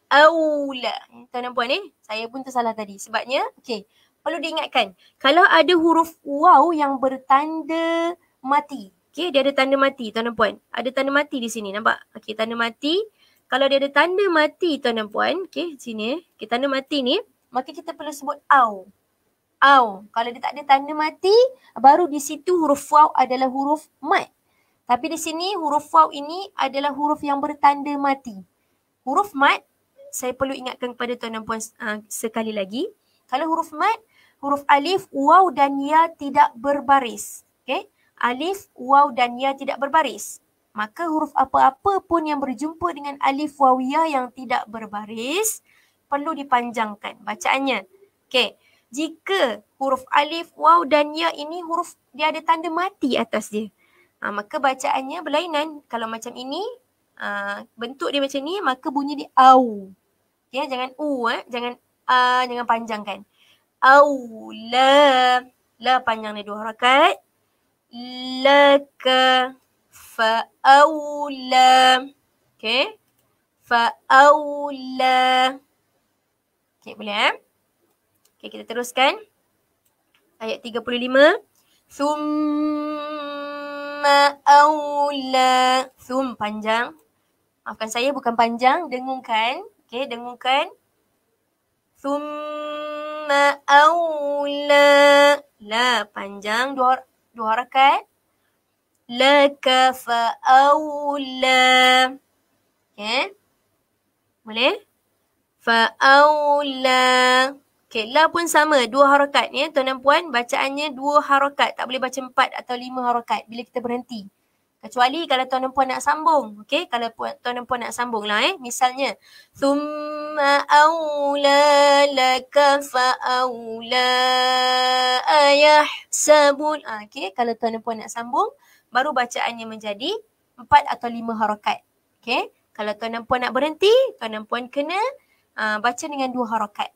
Aula. Hmm, tuan dan puan eh, saya pun tersalah tadi. Sebabnya, okey. Perlu diingatkan, kalau ada huruf waw yang bertanda mati. Okey, dia ada tanda mati, tuan dan puan. Ada tanda mati di sini, nampak? Okey, tanda mati. Kalau dia ada tanda mati, tuan dan puan. Okey, sini. Eh. Okey, tanda mati ni maka kita perlu sebut au. Au. Kalau dia tak ada tanda mati, baru di situ huruf waw adalah huruf mat. Tapi di sini huruf waw ini adalah huruf yang bertanda mati. Huruf mat, saya perlu ingatkan kepada tuan dan puan uh, sekali lagi. Kalau huruf mat, huruf alif, waw dan ya tidak berbaris. Okay? Alif, waw dan ya tidak berbaris. Maka huruf apa-apa pun yang berjumpa dengan alif, waw, ya yang tidak berbaris, perlu dipanjangkan bacaannya. Okey. Jika huruf alif, waw dan ya ini huruf dia ada tanda mati atas dia. Ha, maka bacaannya berlainan. Kalau macam ini, uh, bentuk dia macam ni, maka bunyi dia au. Okay, jangan u, eh. jangan a, uh, jangan panjangkan. Au, la, la panjang dia dua harakat. La, ke, fa, au, la. Okay. Fa, au, la. Okey, boleh eh? Okey, kita teruskan. Ayat 35. Summa aula, Sum panjang. Maafkan saya, bukan panjang. Dengungkan. Okey, dengungkan. Summa aula, La panjang. Dua, dua harakat. Laka aula, Okey. Boleh? Fa'aula. Okay, la pun sama. Dua harokat ya, tuan dan puan. Bacaannya dua harokat. Tak boleh baca empat atau lima harokat bila kita berhenti. Kecuali kalau tuan dan puan nak sambung. Okay, kalau puan, tuan dan puan nak sambung lah eh. Misalnya. Thumma awla laka fa'awla ayah sabun. Ha, ah, okay, kalau tuan dan puan nak sambung. Baru bacaannya menjadi empat atau lima harokat. Okay, kalau tuan dan puan nak berhenti, tuan dan puan kena uh, baca dengan dua harakat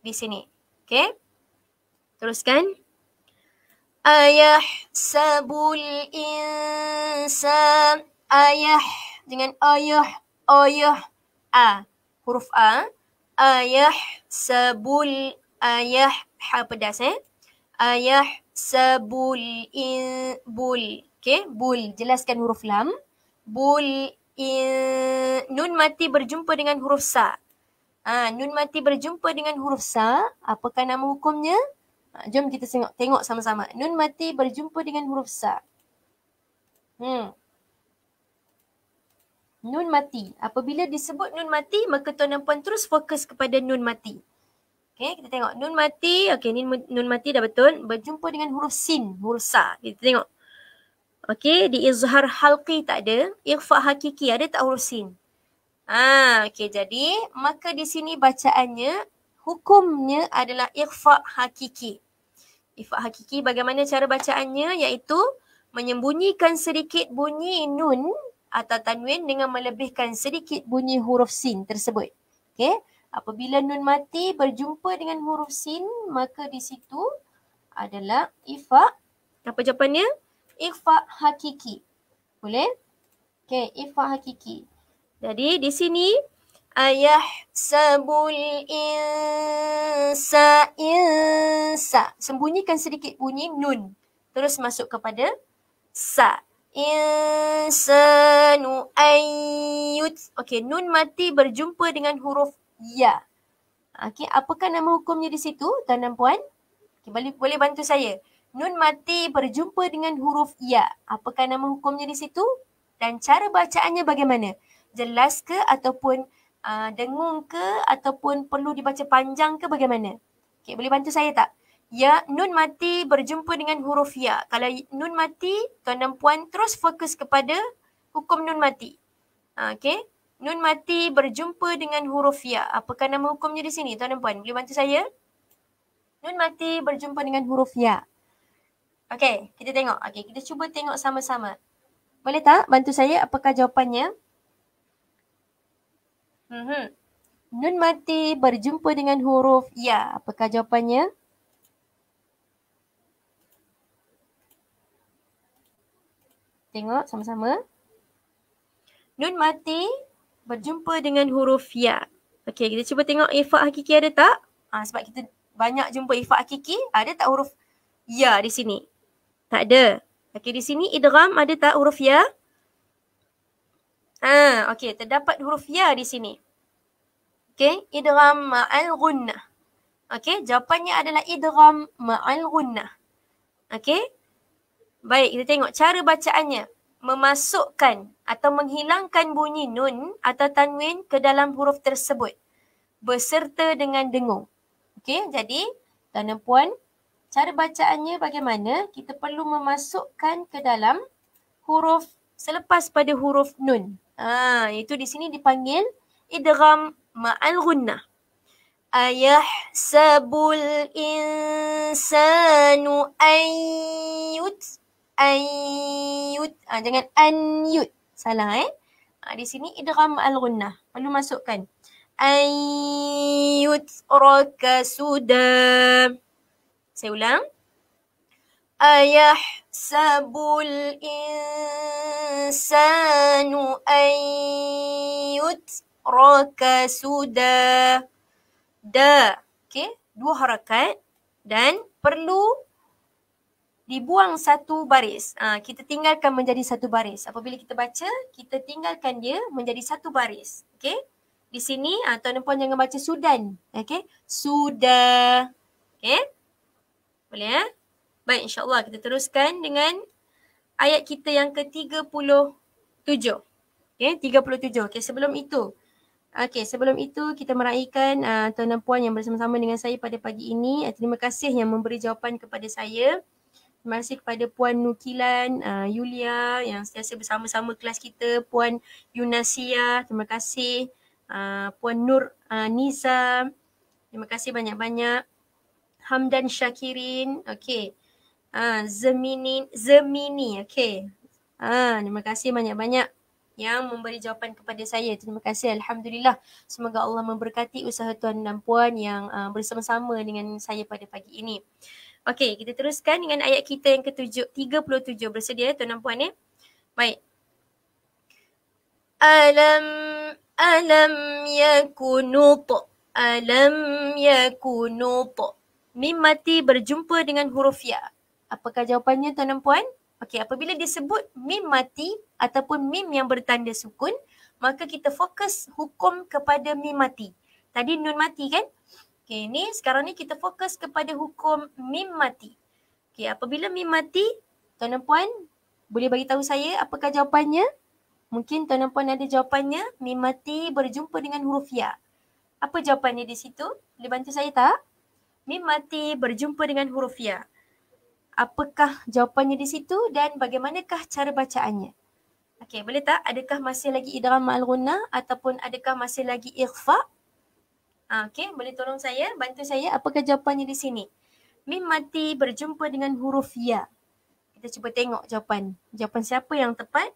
di sini. Okay. Teruskan. Ayah sabul insan. Ayah dengan ayah, ayah, a. Huruf a. Ayah sabul ayah. Ha pedas eh. Ayah sabul in bul. Okay. Bul. Jelaskan huruf lam. Bul in. Nun mati berjumpa dengan huruf sa. Ha, nun mati berjumpa dengan huruf sa, apakah nama hukumnya? Ha, jom kita tengok, sama-sama. Nun mati berjumpa dengan huruf sa. Hmm. Nun mati. Apabila disebut nun mati, maka tuan dan puan terus fokus kepada nun mati. Okay, kita tengok. Nun mati, okay, ni nun mati dah betul. Berjumpa dengan huruf sin, huruf sa. Kita tengok. Okay, di izhar halqi tak ada. Ikhfa hakiki, ada tak huruf sin? Ah, ha, okey jadi maka di sini bacaannya hukumnya adalah ikhfa hakiki. Ikhfa hakiki bagaimana cara bacaannya iaitu menyembunyikan sedikit bunyi nun atau tanwin dengan melebihkan sedikit bunyi huruf sin tersebut. Okey. Apabila nun mati berjumpa dengan huruf sin maka di situ adalah ikhfa apa jawapannya? Ikhfa hakiki. Boleh? Okey, ikhfa hakiki. Jadi di sini ayah sabul insa insa. Sembunyikan sedikit bunyi nun. Terus masuk kepada sa. Insanu ayut. Okey, nun mati berjumpa dengan huruf ya. Okey, apakah nama hukumnya di situ, tuan dan puan? Okay, boleh, boleh bantu saya. Nun mati berjumpa dengan huruf ya. Apakah nama hukumnya di situ? Dan cara bacaannya bagaimana? jelas ke ataupun uh, dengung ke ataupun perlu dibaca panjang ke bagaimana? Okey, boleh bantu saya tak? Ya, nun mati berjumpa dengan huruf ya. Kalau nun mati, tuan dan puan terus fokus kepada hukum nun mati. Ah, okay, Nun mati berjumpa dengan huruf ya. Apakah nama hukumnya di sini, tuan dan puan? Boleh bantu saya? Nun mati berjumpa dengan huruf ya. Okay, kita tengok. Okay, kita cuba tengok sama-sama. Boleh tak bantu saya apakah jawapannya? Mm-hmm. Nun mati berjumpa dengan huruf ya. Apakah jawapannya? Tengok sama-sama. Nun mati berjumpa dengan huruf ya. Okey, kita cuba tengok ifa hakiki ada tak? Ha, sebab kita banyak jumpa ifa hakiki, ada tak huruf ya di sini? Tak ada. Okey, di sini idgham ada tak huruf ya? Ha, okey, terdapat huruf ya di sini. Okey, idgham ma'al gunnah. Okey, jawapannya adalah idgham ma'al gunnah. Okey. Baik, kita tengok cara bacaannya. Memasukkan atau menghilangkan bunyi nun atau tanwin ke dalam huruf tersebut. Berserta dengan dengung. Okey, jadi tuan dan puan, cara bacaannya bagaimana? Kita perlu memasukkan ke dalam huruf selepas pada huruf nun. Ah, itu di sini dipanggil idram ma'al gunnah. Ayah sabul insanu ayyut ayyut. Ah, ha, jangan anyut. Salah eh. Ah, di sini idram ma'al gunnah. Perlu masukkan. Ayyut roka sudah. Saya ulang. أيحسب الإنسان أن يترك سدى دا okay. dua harakat dan perlu dibuang satu baris. Ha, kita tinggalkan menjadi satu baris. Apabila kita baca, kita tinggalkan dia menjadi satu baris. Okay? Di sini, ha, tuan dan puan jangan baca sudan. okay? Sudah. okay? Boleh ya? Ha? Baik insyaAllah kita teruskan dengan ayat kita yang ke-37. Okay, 37. Okay, sebelum itu. Okay, sebelum itu kita meraihkan uh, tuan dan puan yang bersama-sama dengan saya pada pagi ini. Uh, terima kasih yang memberi jawapan kepada saya. Terima kasih kepada Puan Nukilan, uh, Yulia yang sentiasa bersama-sama kelas kita. Puan Yunasia, terima kasih. Uh, Puan Nur uh, Niza, terima kasih banyak-banyak. Hamdan Syakirin, okay. Ha, Zemini, Zemini, okay. Ha, ah, terima kasih banyak-banyak yang memberi jawapan kepada saya. Terima kasih, Alhamdulillah. Semoga Allah memberkati usaha tuan dan puan yang uh, bersama-sama dengan saya pada pagi ini. Okay, kita teruskan dengan ayat kita yang ketujuh tiga puluh tujuh Bersedia, tuan dan puan, ya? Eh? Baik. Alam, alam yakunut. Alam yakunut. Mimati berjumpa dengan huruf ya. Apakah jawapannya tuan dan puan? Okey, apabila disebut mim mati ataupun mim yang bertanda sukun, maka kita fokus hukum kepada mim mati. Tadi nun mati kan? Okey, ni sekarang ni kita fokus kepada hukum mim mati. Okey, apabila mim mati, tuan dan puan boleh bagi tahu saya apakah jawapannya? Mungkin tuan dan puan ada jawapannya, mim mati berjumpa dengan huruf ya. Apa jawapannya di situ? Boleh bantu saya tak? Mim mati berjumpa dengan huruf ya apakah jawapannya di situ dan bagaimanakah cara bacaannya. Okey, boleh tak? Adakah masih lagi idrama al-ghunna ataupun adakah masih lagi ikhfa? Ha, ah, Okey, boleh tolong saya? Bantu saya? Apakah jawapannya di sini? Mim mati berjumpa dengan huruf ya. Kita cuba tengok jawapan. Jawapan siapa yang tepat?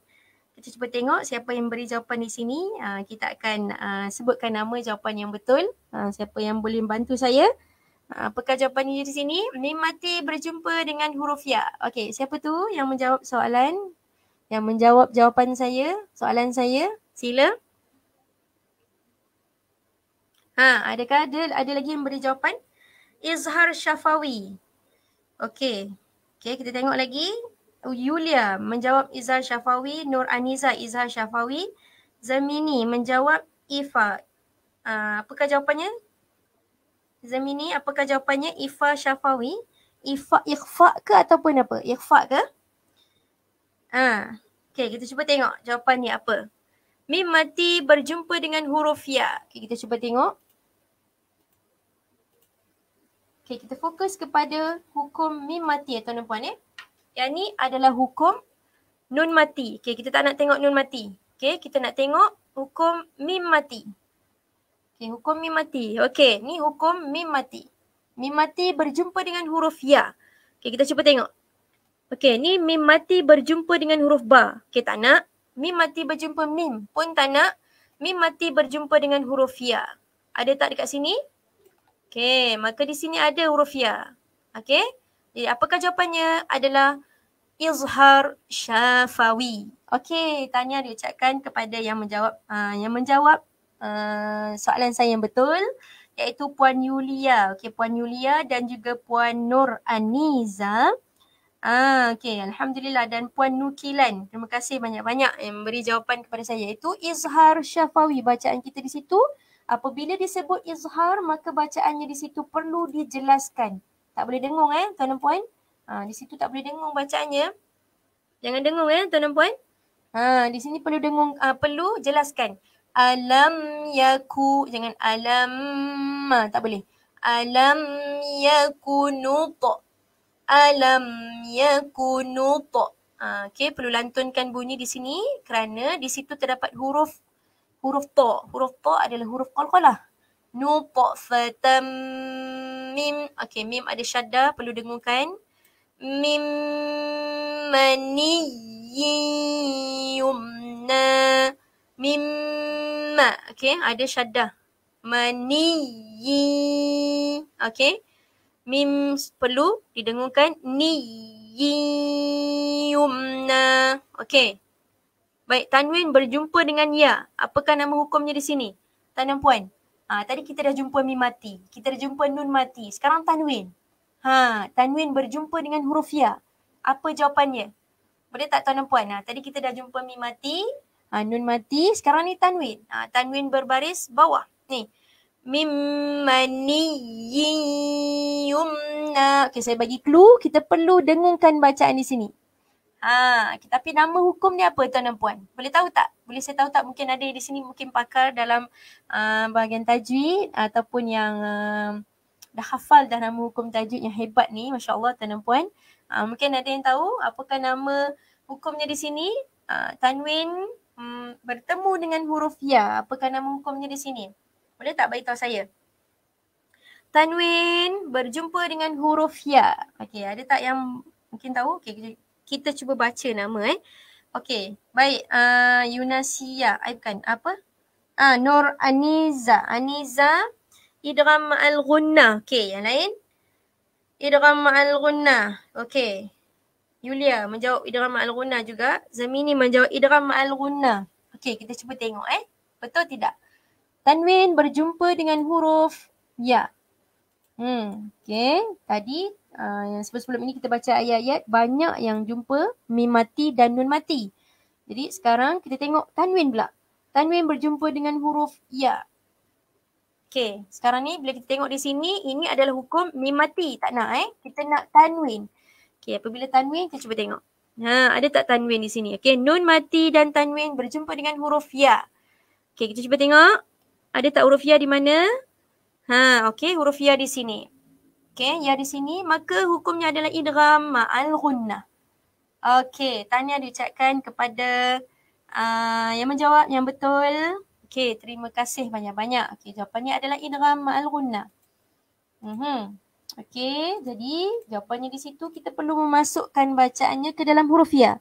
Kita cuba tengok siapa yang beri jawapan di sini. Ha, kita akan ha, sebutkan nama jawapan yang betul. Ha, siapa yang boleh bantu saya? Ah, apakah jawapannya di sini? Nikmati berjumpa dengan huruf ya. Okey, siapa tu yang menjawab soalan? Yang menjawab jawapan saya, soalan saya? Sila. Ha, adakah ada ada lagi yang beri jawapan? Izhar Syafawi. Okey. Okey, kita tengok lagi. Yulia menjawab Izhar Syafawi, Nur Aniza Izhar Syafawi, Zamini menjawab Ifa. Uh, apakah jawapannya? Zamini, apakah jawapannya Ifa Syafawi? Ifa ikhfa ke ataupun apa? Ikhfa ke? Ah, ha, okay, kita cuba tengok jawapan ni apa. Mim mati berjumpa dengan huruf ya. Okay, kita cuba tengok. Okay, kita fokus kepada hukum mim mati ya tuan tuan. eh. Ya. Yang ni adalah hukum nun mati. Okay, kita tak nak tengok nun mati. Okay, kita nak tengok hukum mim mati. Okay, hukum mim mati. Okey, ni hukum mim mati. Mim mati berjumpa dengan huruf ya. Okey, kita cuba tengok. Okey, ni mim mati berjumpa dengan huruf ba. Okey, tak nak. Mim mati berjumpa mim pun tak nak. Mim mati berjumpa dengan huruf ya. Ada tak dekat sini? Okey, maka di sini ada huruf ya. Okey. Jadi apakah jawapannya adalah izhar syafawi. Okey, tanya diucapkan kepada yang menjawab uh, yang menjawab Eh, soalan saya yang betul iaitu Puan Yulia. Okey Puan Yulia dan juga Puan Nur Aniza. Ah okey alhamdulillah dan Puan Nukilan. Terima kasih banyak-banyak yang memberi jawapan kepada saya iaitu Izhar Syafawi bacaan kita di situ. Apabila disebut izhar maka bacaannya di situ perlu dijelaskan. Tak boleh dengung eh tuan dan puan. Ha, di situ tak boleh dengung bacaannya. Jangan dengung eh tuan dan puan. Ha, di sini perlu dengung uh, perlu jelaskan alam yaku jangan alam ma ha, tak boleh alam yaku nuto, alam yakunut ha, Okay, perlu lantunkan bunyi di sini kerana di situ terdapat huruf huruf to. huruf to adalah huruf qalqalah nut fatam mim okey mim ada syadda perlu dengungkan mim maniyyum Mimma. Okay. Ada syaddah. Meniyi. Okay. Mim perlu didengungkan. Niyumna. Okay. Baik. Tanwin berjumpa dengan ya. Apakah nama hukumnya di sini? Tanam puan. Ha, ah, tadi kita dah jumpa mim mati. Kita dah jumpa nun mati. Sekarang tanwin. Ha, tanwin berjumpa dengan huruf ya. Apa jawapannya? Boleh tak tuan dan puan? Ha, tadi kita dah jumpa mimati. Ha, nun mati. Sekarang ni tanwin. Ha, tanwin berbaris bawah. Ni. Mimmaniyumna. Okey, saya bagi clue. Kita perlu dengungkan bacaan di sini. Ha, tapi nama hukum ni apa tuan dan puan? Boleh tahu tak? Boleh saya tahu tak mungkin ada di sini mungkin pakar dalam uh, bahagian tajwid ataupun yang uh, dah hafal dah nama hukum tajwid yang hebat ni. Masya Allah tuan dan puan. Uh, mungkin ada yang tahu apakah nama hukumnya di sini? Uh, tanwin mm, bertemu dengan huruf ya, apakah nama hukumnya di sini? Boleh tak beritahu saya? Tanwin berjumpa dengan huruf ya. Okey, ada tak yang mungkin tahu? Okey, kita cuba baca nama eh. Okey, baik. Uh, Yunasia, ay, bukan apa? Ah, Nur Aniza. Aniza, Idram Al-Ghunnah. Okey, yang lain? Idram Al-Ghunnah. Okey, Yulia menjawab idrama al-ghunna juga. Zamini menjawab idrama al-ghunna. Okey, kita cuba tengok eh. Betul tidak? Tanwin berjumpa dengan huruf ya. Hmm, okey. Tadi uh, yang sebelum-sebelum ini kita baca ayat-ayat banyak yang jumpa mim mati dan nun mati. Jadi sekarang kita tengok tanwin pula. Tanwin berjumpa dengan huruf ya. Okey, sekarang ni bila kita tengok di sini ini adalah hukum mim mati. Tak nak eh. Kita nak tanwin. Okey, apabila tanwin kita cuba tengok. Ha, ada tak tanwin di sini? Okey, nun mati dan tanwin berjumpa dengan huruf ya. Okey, kita cuba tengok. Ada tak huruf ya di mana? Ha, okey, huruf ya di sini. Okey, ya di sini, maka hukumnya adalah idgham ma'al ghunnah. Okey, tanya diucapkan kepada uh, yang menjawab yang betul. Okey, terima kasih banyak-banyak. Okey, jawapannya adalah idgham ma'al ghunnah. Mhm. Uh-huh. Okey, jadi jawapannya di situ kita perlu memasukkan bacaannya ke dalam huruf ya.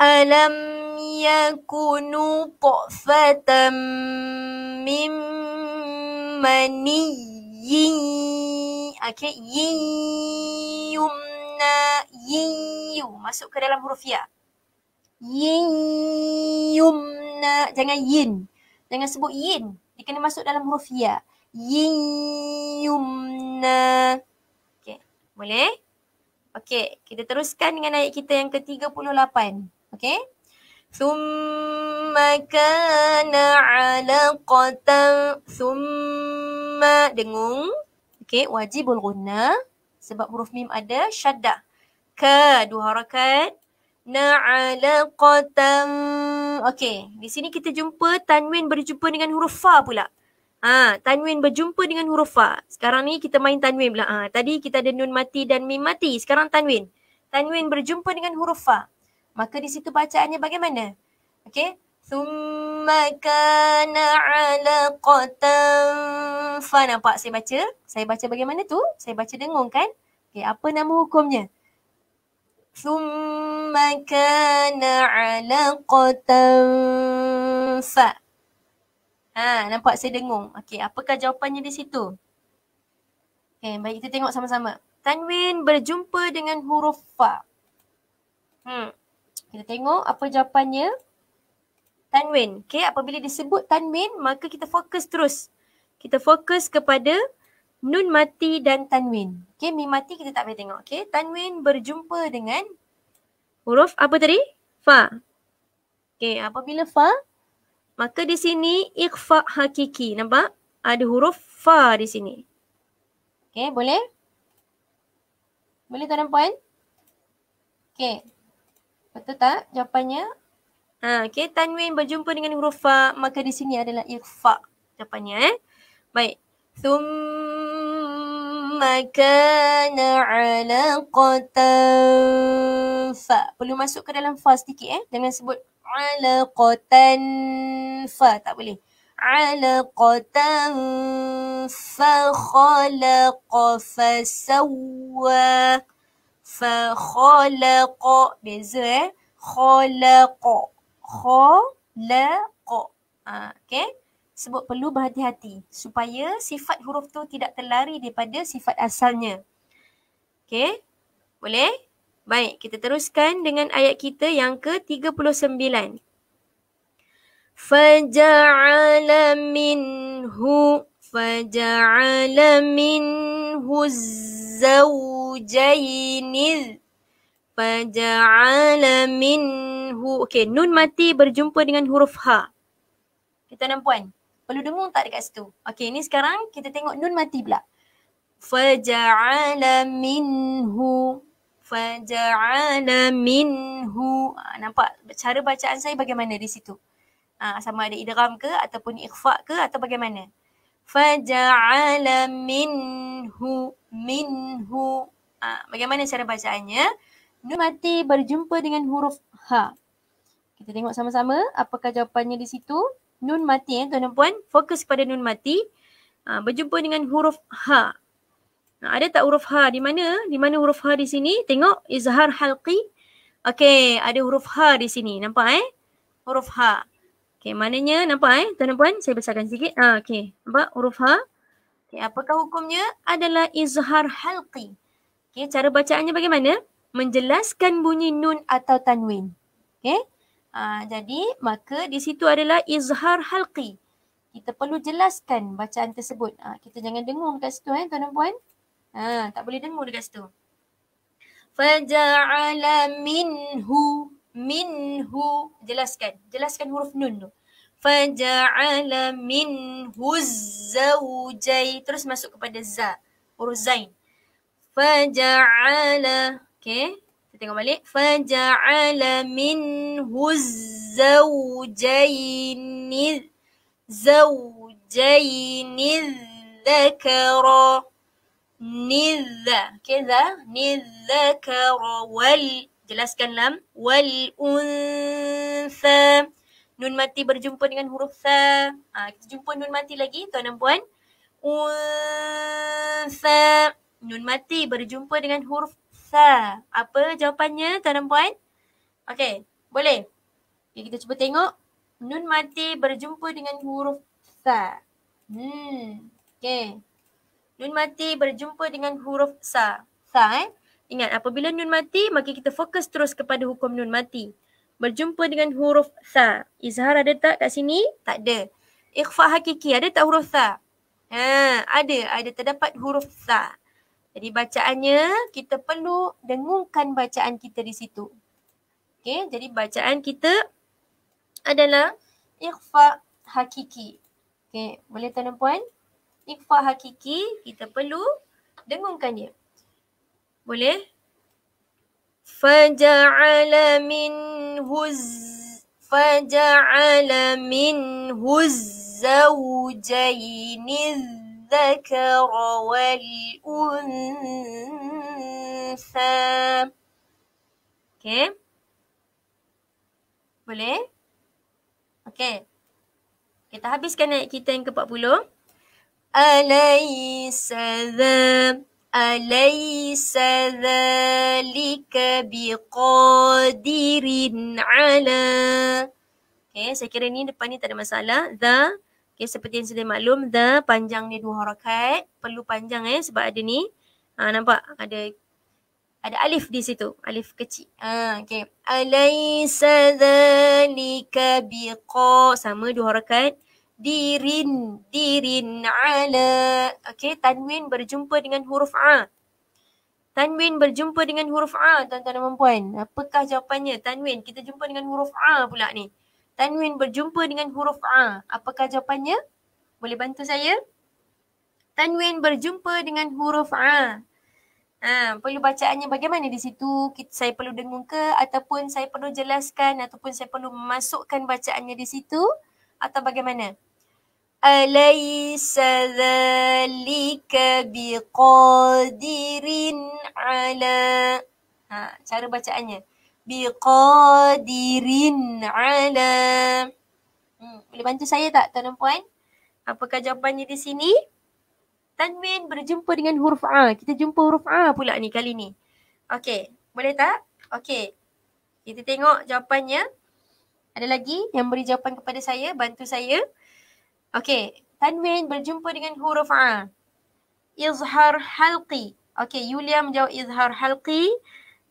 Alam yakunu tufatan mim mani yi. Okey, yi yumna yi. Masuk ke dalam huruf ya. Yi yumna. Jangan yin. Jangan sebut yin. Dia kena masuk dalam huruf ya yumna. Okey, boleh? Okey, kita teruskan dengan ayat kita yang ke-38. Okey? summa kana alaqatan summa dengung. Okey, wajibul guna sebab huruf mim ada syaddah. Ka dua harakat. Na'alaqatan. Okey, di sini kita jumpa tanwin berjumpa dengan huruf fa pula. Ha, tanwin berjumpa dengan huruf fa. Sekarang ni kita main tanwin pula. Ha, tadi kita ada nun mati dan mim mati. Sekarang tanwin. Tanwin berjumpa dengan huruf fa. Maka di situ bacaannya bagaimana? Okey. Thumma kana alaqatan fa. Nampak saya baca? Saya baca bagaimana tu? Saya baca dengung kan? Okey, apa nama hukumnya? Thumma kana alaqatan fa. Ha, nampak saya dengung. Okey, apakah jawapannya di situ? Okey, baik kita tengok sama-sama. Tanwin berjumpa dengan huruf fa. Hmm. Kita tengok apa jawapannya. Tanwin. Okey, apabila disebut tanwin, maka kita fokus terus. Kita fokus kepada nun mati dan tanwin. Okey, mi mati kita tak payah tengok. Okey, tanwin berjumpa dengan huruf apa tadi? Fa. Okey, apabila fa, Maka di sini ikhfa hakiki. Nampak? Ada huruf fa di sini. Okey, boleh? Boleh tuan-tuan puan? Okey. Betul tak jawapannya? Ha, okey. Tanwin berjumpa dengan huruf fa. Maka di sini adalah ikhfa. Jawapannya eh. Baik. Thum maka kana alaqatan fa. Perlu masuk ke dalam fa sedikit eh. Dengan sebut alaqatan fa tak boleh alaqatan fa khalaqa fa sawwa fa khalaqa beza eh khalaqa kha la ha, okey sebut perlu berhati-hati supaya sifat huruf tu tidak terlari daripada sifat asalnya okey boleh Baik, kita teruskan dengan ayat kita yang ke-39. Faja'ala minhu faja'ala minhu zawjainiz faja'ala minhu okey nun mati berjumpa dengan huruf ha kita nampak kan perlu dengung tak dekat situ okey ni sekarang kita tengok nun mati pula faja'ala minhu faja'ala minhu. Ah, nampak cara bacaan saya bagaimana di situ? Ha, sama ada idram ke ataupun ikhfa ke atau bagaimana? Faja'ala minhu minhu. Ha, bagaimana cara bacaannya? Nun mati berjumpa dengan huruf h. Ha. Kita tengok sama-sama apakah jawapannya di situ. Nun mati ya tuan-tuan puan. Fokus pada nun mati. Ha, berjumpa dengan huruf h. Ha ada tak huruf ha di mana? Di mana huruf ha di sini? Tengok izhar halqi. Okey, ada huruf ha di sini. Nampak eh? Huruf ha. Okey, maknanya nampak eh? Tuan dan puan, saya besarkan sikit. Ha, okey. Nampak huruf ha? Okey, apakah hukumnya? Adalah izhar halqi. Okey, cara bacaannya bagaimana? Menjelaskan bunyi nun atau tanwin. Okey. Ha, jadi, maka di situ adalah izhar halqi. Kita perlu jelaskan bacaan tersebut. Ha, kita jangan dengung kat situ eh, tuan dan puan. Ha, tak boleh dengar dekat situ. Faja'ala minhu minhu jelaskan jelaskan huruf nun tu faja'ala min huzzawjai terus masuk kepada za huruf zain faja'ala okey kita tengok balik faja'ala min huzzawjaini zawjaini dzakara نذ كذا نذكر وال jelaskan lam wal unsa nun mati berjumpa dengan huruf sa ha, kita jumpa nun mati lagi tuan dan puan unsa nun mati berjumpa dengan huruf sa apa jawapannya tuan dan puan okey boleh okay, kita cuba tengok nun mati berjumpa dengan huruf sa hmm okey Nun mati berjumpa dengan huruf sa. Sa eh. Ingat apabila nun mati maka kita fokus terus kepada hukum nun mati. Berjumpa dengan huruf sa. Izhar ada tak kat sini? Tak ada. Ikhfa hakiki ada tak huruf sa? Ha, ada. Ada terdapat huruf sa. Jadi bacaannya kita perlu dengungkan bacaan kita di situ. Okey, jadi bacaan kita adalah ikhfa hakiki. Okey, boleh tuan dan puan? ikhfa hakiki kita perlu dengungkan dia. Boleh? Faja'ala min huz faja'ala min huz zawjaini dhakara wal unsa. Okay. Boleh? Okay. Kita habiskan ayat kita yang ke-40. Okay. أليس ذا أليس ذلك بقادر على Okay, saya kira ni depan ni tak ada masalah. The, okay, seperti yang sudah maklum, the panjang ni dua harakat. Perlu panjang eh sebab ada ni. Ha, nampak ada ada alif di situ. Alif kecil. Ha, okay. Alaysa dhalika biqa. Sama dua harakat dirin dirin ala okey tanwin berjumpa dengan huruf a tanwin berjumpa dengan huruf a tuan-tuan dan puan-puan apakah jawapannya tanwin kita jumpa dengan huruf a pula ni tanwin berjumpa dengan huruf a apakah jawapannya boleh bantu saya tanwin berjumpa dengan huruf a ha perlu bacaannya bagaimana di situ saya perlu dengung ke ataupun saya perlu jelaskan ataupun saya perlu masukkan bacaannya di situ atau bagaimana? أليس ذلك بقادر على ها cara bacaannya biqadirin ala hmm, boleh bantu saya tak tuan dan puan apakah jawapannya di sini tanwin berjumpa dengan huruf a kita jumpa huruf a pula ni kali ni okey boleh tak okey kita tengok jawapannya ada lagi yang beri jawapan kepada saya bantu saya Okey, tanwin berjumpa dengan huruf a. Izhar halqi. Okey, Yulia menjawab izhar halqi.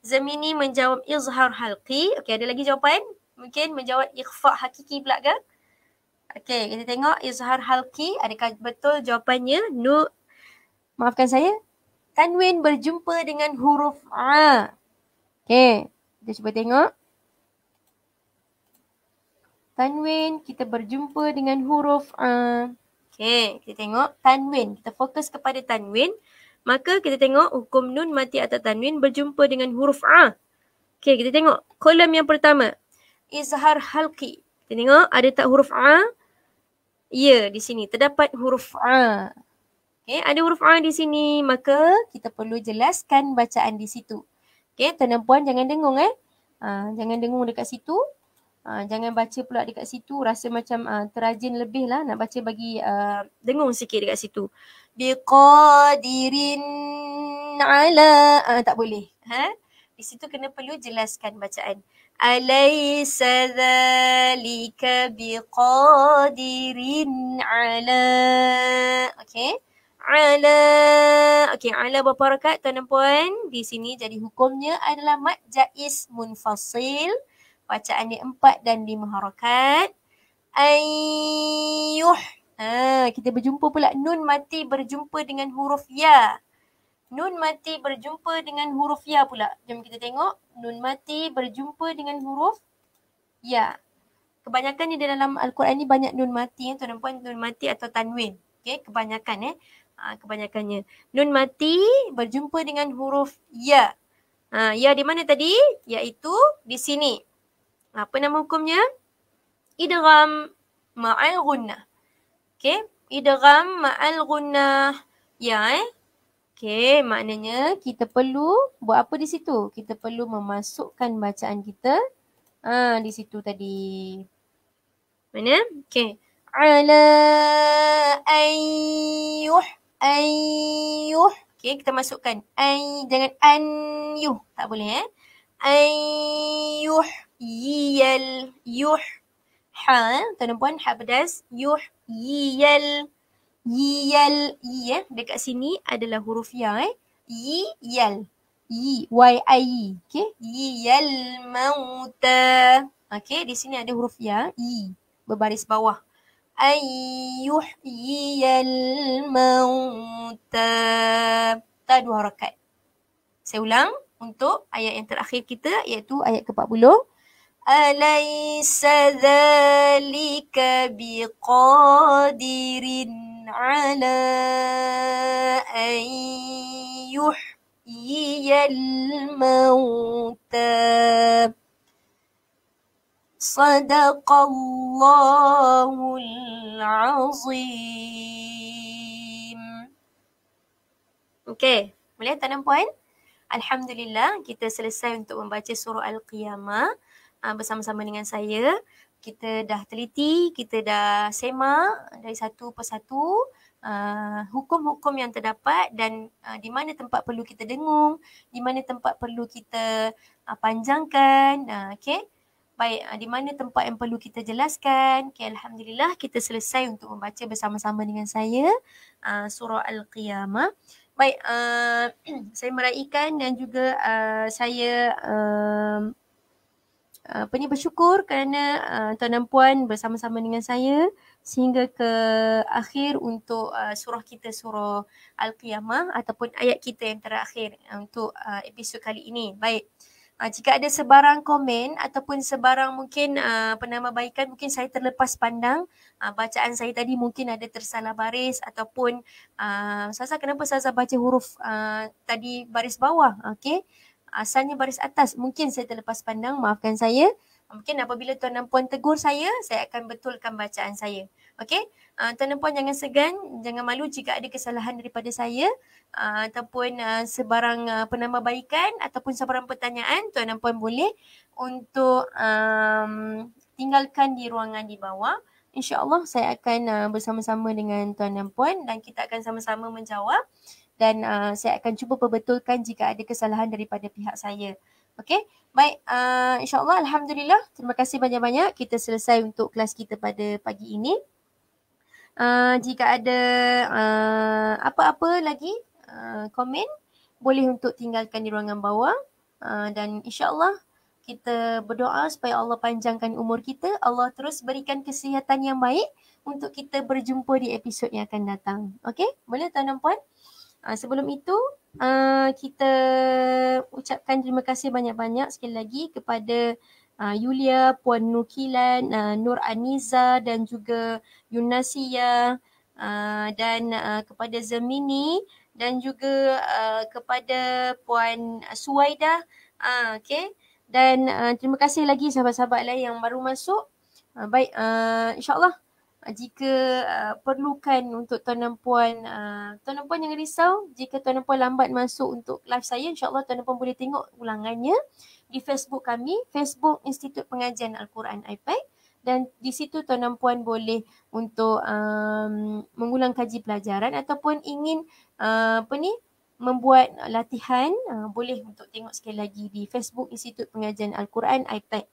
Zamini menjawab izhar halqi. Okey, ada lagi jawapan? Mungkin menjawab ikhfa hakiki pula ke? Okey, kita tengok izhar halqi adakah betul jawapannya? Nu Maafkan saya. Tanwin berjumpa dengan huruf a. Okey, kita cuba tengok. Tanwin, kita berjumpa dengan huruf A. Eh, Okey, kita tengok Tanwin. Kita fokus kepada Tanwin. Maka kita tengok hukum nun mati atau Tanwin berjumpa dengan huruf A. Okey, kita tengok kolom yang pertama. Izhar halki. Kita tengok ada tak huruf A? Ya, di sini terdapat huruf A. Okey, ada huruf A di sini. Maka kita perlu jelaskan bacaan di situ. Okey, tuan dan jangan dengung eh. Uh, jangan dengung dekat situ. Ha, jangan baca pula dekat situ rasa macam ha, terajin lebih lah nak baca bagi ha, dengung sikit dekat situ. Biqadirin ala. Ha, tak boleh. Ha? Di situ kena perlu jelaskan bacaan. Alaysa dhalika biqadirin ala. Okay. Ala. Okay. Ala berapa rakat tuan dan Di sini jadi hukumnya adalah mat jais munfasil bacaan dia empat dan lima harakat. Ayuh. Ha, kita berjumpa pula nun mati berjumpa dengan huruf ya. Nun mati berjumpa dengan huruf ya pula. Jom kita tengok. Nun mati berjumpa dengan huruf ya. Kebanyakan ni dalam Al-Quran ni banyak nun mati. Eh. Tuan dan puan, nun mati atau tanwin. Okay, kebanyakan eh. Ha, kebanyakannya. Nun mati berjumpa dengan huruf ya. Ha, ya di mana tadi? Iaitu di sini apa nama hukumnya? Idgham ma'al gunnah. Okey, idgham ma'al gunnah ya eh. Okey, maknanya kita perlu buat apa di situ? Kita perlu memasukkan bacaan kita ah di situ tadi. Mana? Okey. Ala ayyuh ayyuh. Okey, kita masukkan ay jangan an Tak boleh eh. Ayyuh yiyal yuh ha tuan-tuan ha pedas yuh yiyal yiyal yi ya dekat sini adalah huruf ya eh yiyal yi y i -E. okey yiyal mauta okey di sini ada huruf ya yi berbaris bawah ayuh yiyal mauta ta dua harakat saya ulang untuk ayat yang terakhir kita iaitu ayat ke-40 أليس ذلك بقادر على أن يحيي الموتى صدق الله العظيم Okay, mulai tanam nampak Alhamdulillah kita selesai untuk membaca surah Al-Qiyamah. uh, bersama-sama dengan saya. Kita dah teliti, kita dah semak dari satu persatu uh, hukum-hukum yang terdapat dan uh, di mana tempat perlu kita dengung, di mana tempat perlu kita uh, panjangkan, uh, okay? Baik, uh, di mana tempat yang perlu kita jelaskan. Okay, Alhamdulillah kita selesai untuk membaca bersama-sama dengan saya uh, surah Al-Qiyamah. Baik, uh, saya meraihkan dan juga uh, saya... Uh, apa eh, ni bersyukur kerana uh, tuan dan puan bersama-sama dengan saya sehingga ke akhir untuk uh, eh, surah kita surah al-qiyamah ataupun ayat kita yang terakhir untuk uh, episod kali ini. Baik. Uh, jika ada sebarang komen ataupun sebarang mungkin uh, penambahbaikan mungkin saya terlepas pandang uh, bacaan saya tadi mungkin ada tersalah baris ataupun uh, Sasa kenapa Sasa baca huruf uh, tadi baris bawah okey asalnya baris atas. Mungkin saya terlepas pandang, maafkan saya. Mungkin apabila tuan dan puan tegur saya, saya akan betulkan bacaan saya. Okey? Uh, tuan dan puan jangan segan, jangan malu jika ada kesalahan daripada saya uh, ataupun uh, sebarang uh, penambahbaikan ataupun sebarang pertanyaan, tuan dan puan boleh untuk um, tinggalkan di ruangan di bawah. InsyaAllah saya akan uh, bersama-sama dengan tuan dan puan dan kita akan sama-sama menjawab dan uh, saya akan cuba perbetulkan jika ada kesalahan daripada pihak saya. Okey. Baik, uh, insyaAllah Alhamdulillah. Terima kasih banyak-banyak. Kita selesai untuk kelas kita pada pagi ini. Uh, jika ada uh, apa-apa lagi uh, komen, boleh untuk tinggalkan di ruangan bawah. Uh, dan insyaAllah kita berdoa supaya Allah panjangkan umur kita. Allah terus berikan kesihatan yang baik untuk kita berjumpa di episod yang akan datang. Okey, boleh tuan dan puan? Uh, sebelum itu, uh, kita ucapkan terima kasih banyak-banyak sekali lagi kepada uh, Yulia, Puan Nukilan, uh, Nur Aniza dan juga Yunasia uh, dan uh, kepada Zemini dan juga uh, kepada Puan Suwaidah. Uh, okay. Dan uh, terima kasih lagi sahabat-sahabat lain yang baru masuk. Uh, baik, uh, insyaAllah. Ah, jika uh, perlukan untuk tuan dan puan uh, tuan dan puan jangan risau jika tuan dan puan lambat masuk untuk live saya insyaallah tuan dan puan boleh tengok ulangannya di Facebook kami Facebook Institut Pengajian Al-Quran IPAC dan di situ tuan dan puan boleh untuk um, mengulang kaji pelajaran ataupun ingin uh, apa ni membuat latihan uh, boleh untuk tengok sekali lagi di Facebook Institut Pengajian Al-Quran IPAC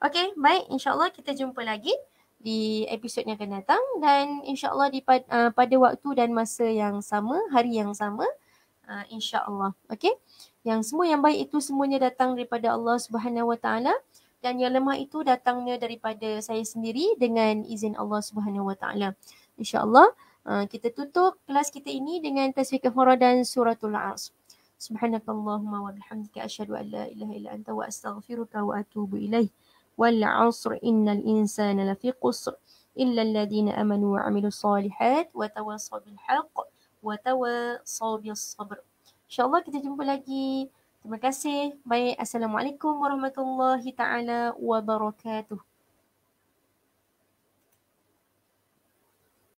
Okey, baik insyaAllah kita jumpa lagi di episod yang akan datang dan insyaallah di pada, uh, pada waktu dan masa yang sama hari yang sama uh, insyaallah okey yang semua yang baik itu semuanya datang daripada Allah Subhanahu Wa dan yang lemah itu datangnya daripada saya sendiri dengan izin Allah Subhanahu Wa insyaallah uh, kita tutup kelas kita ini dengan tasbih kafarah dan suratul as Subhanakallahumma wa bihamdika asyhadu ala la ilaha illa anta wa astaghfiruka wa atubu ilaihi والعصر إن الإنسان لفي قصر إلا الذين آمنوا وعملوا الصالحات وتواصوا بالحق وتواصوا بالصبر إن شاء الله kita jumpa lagi Terima kasih. Baik. Assalamualaikum warahmatullahi ta'ala wabarakatuh.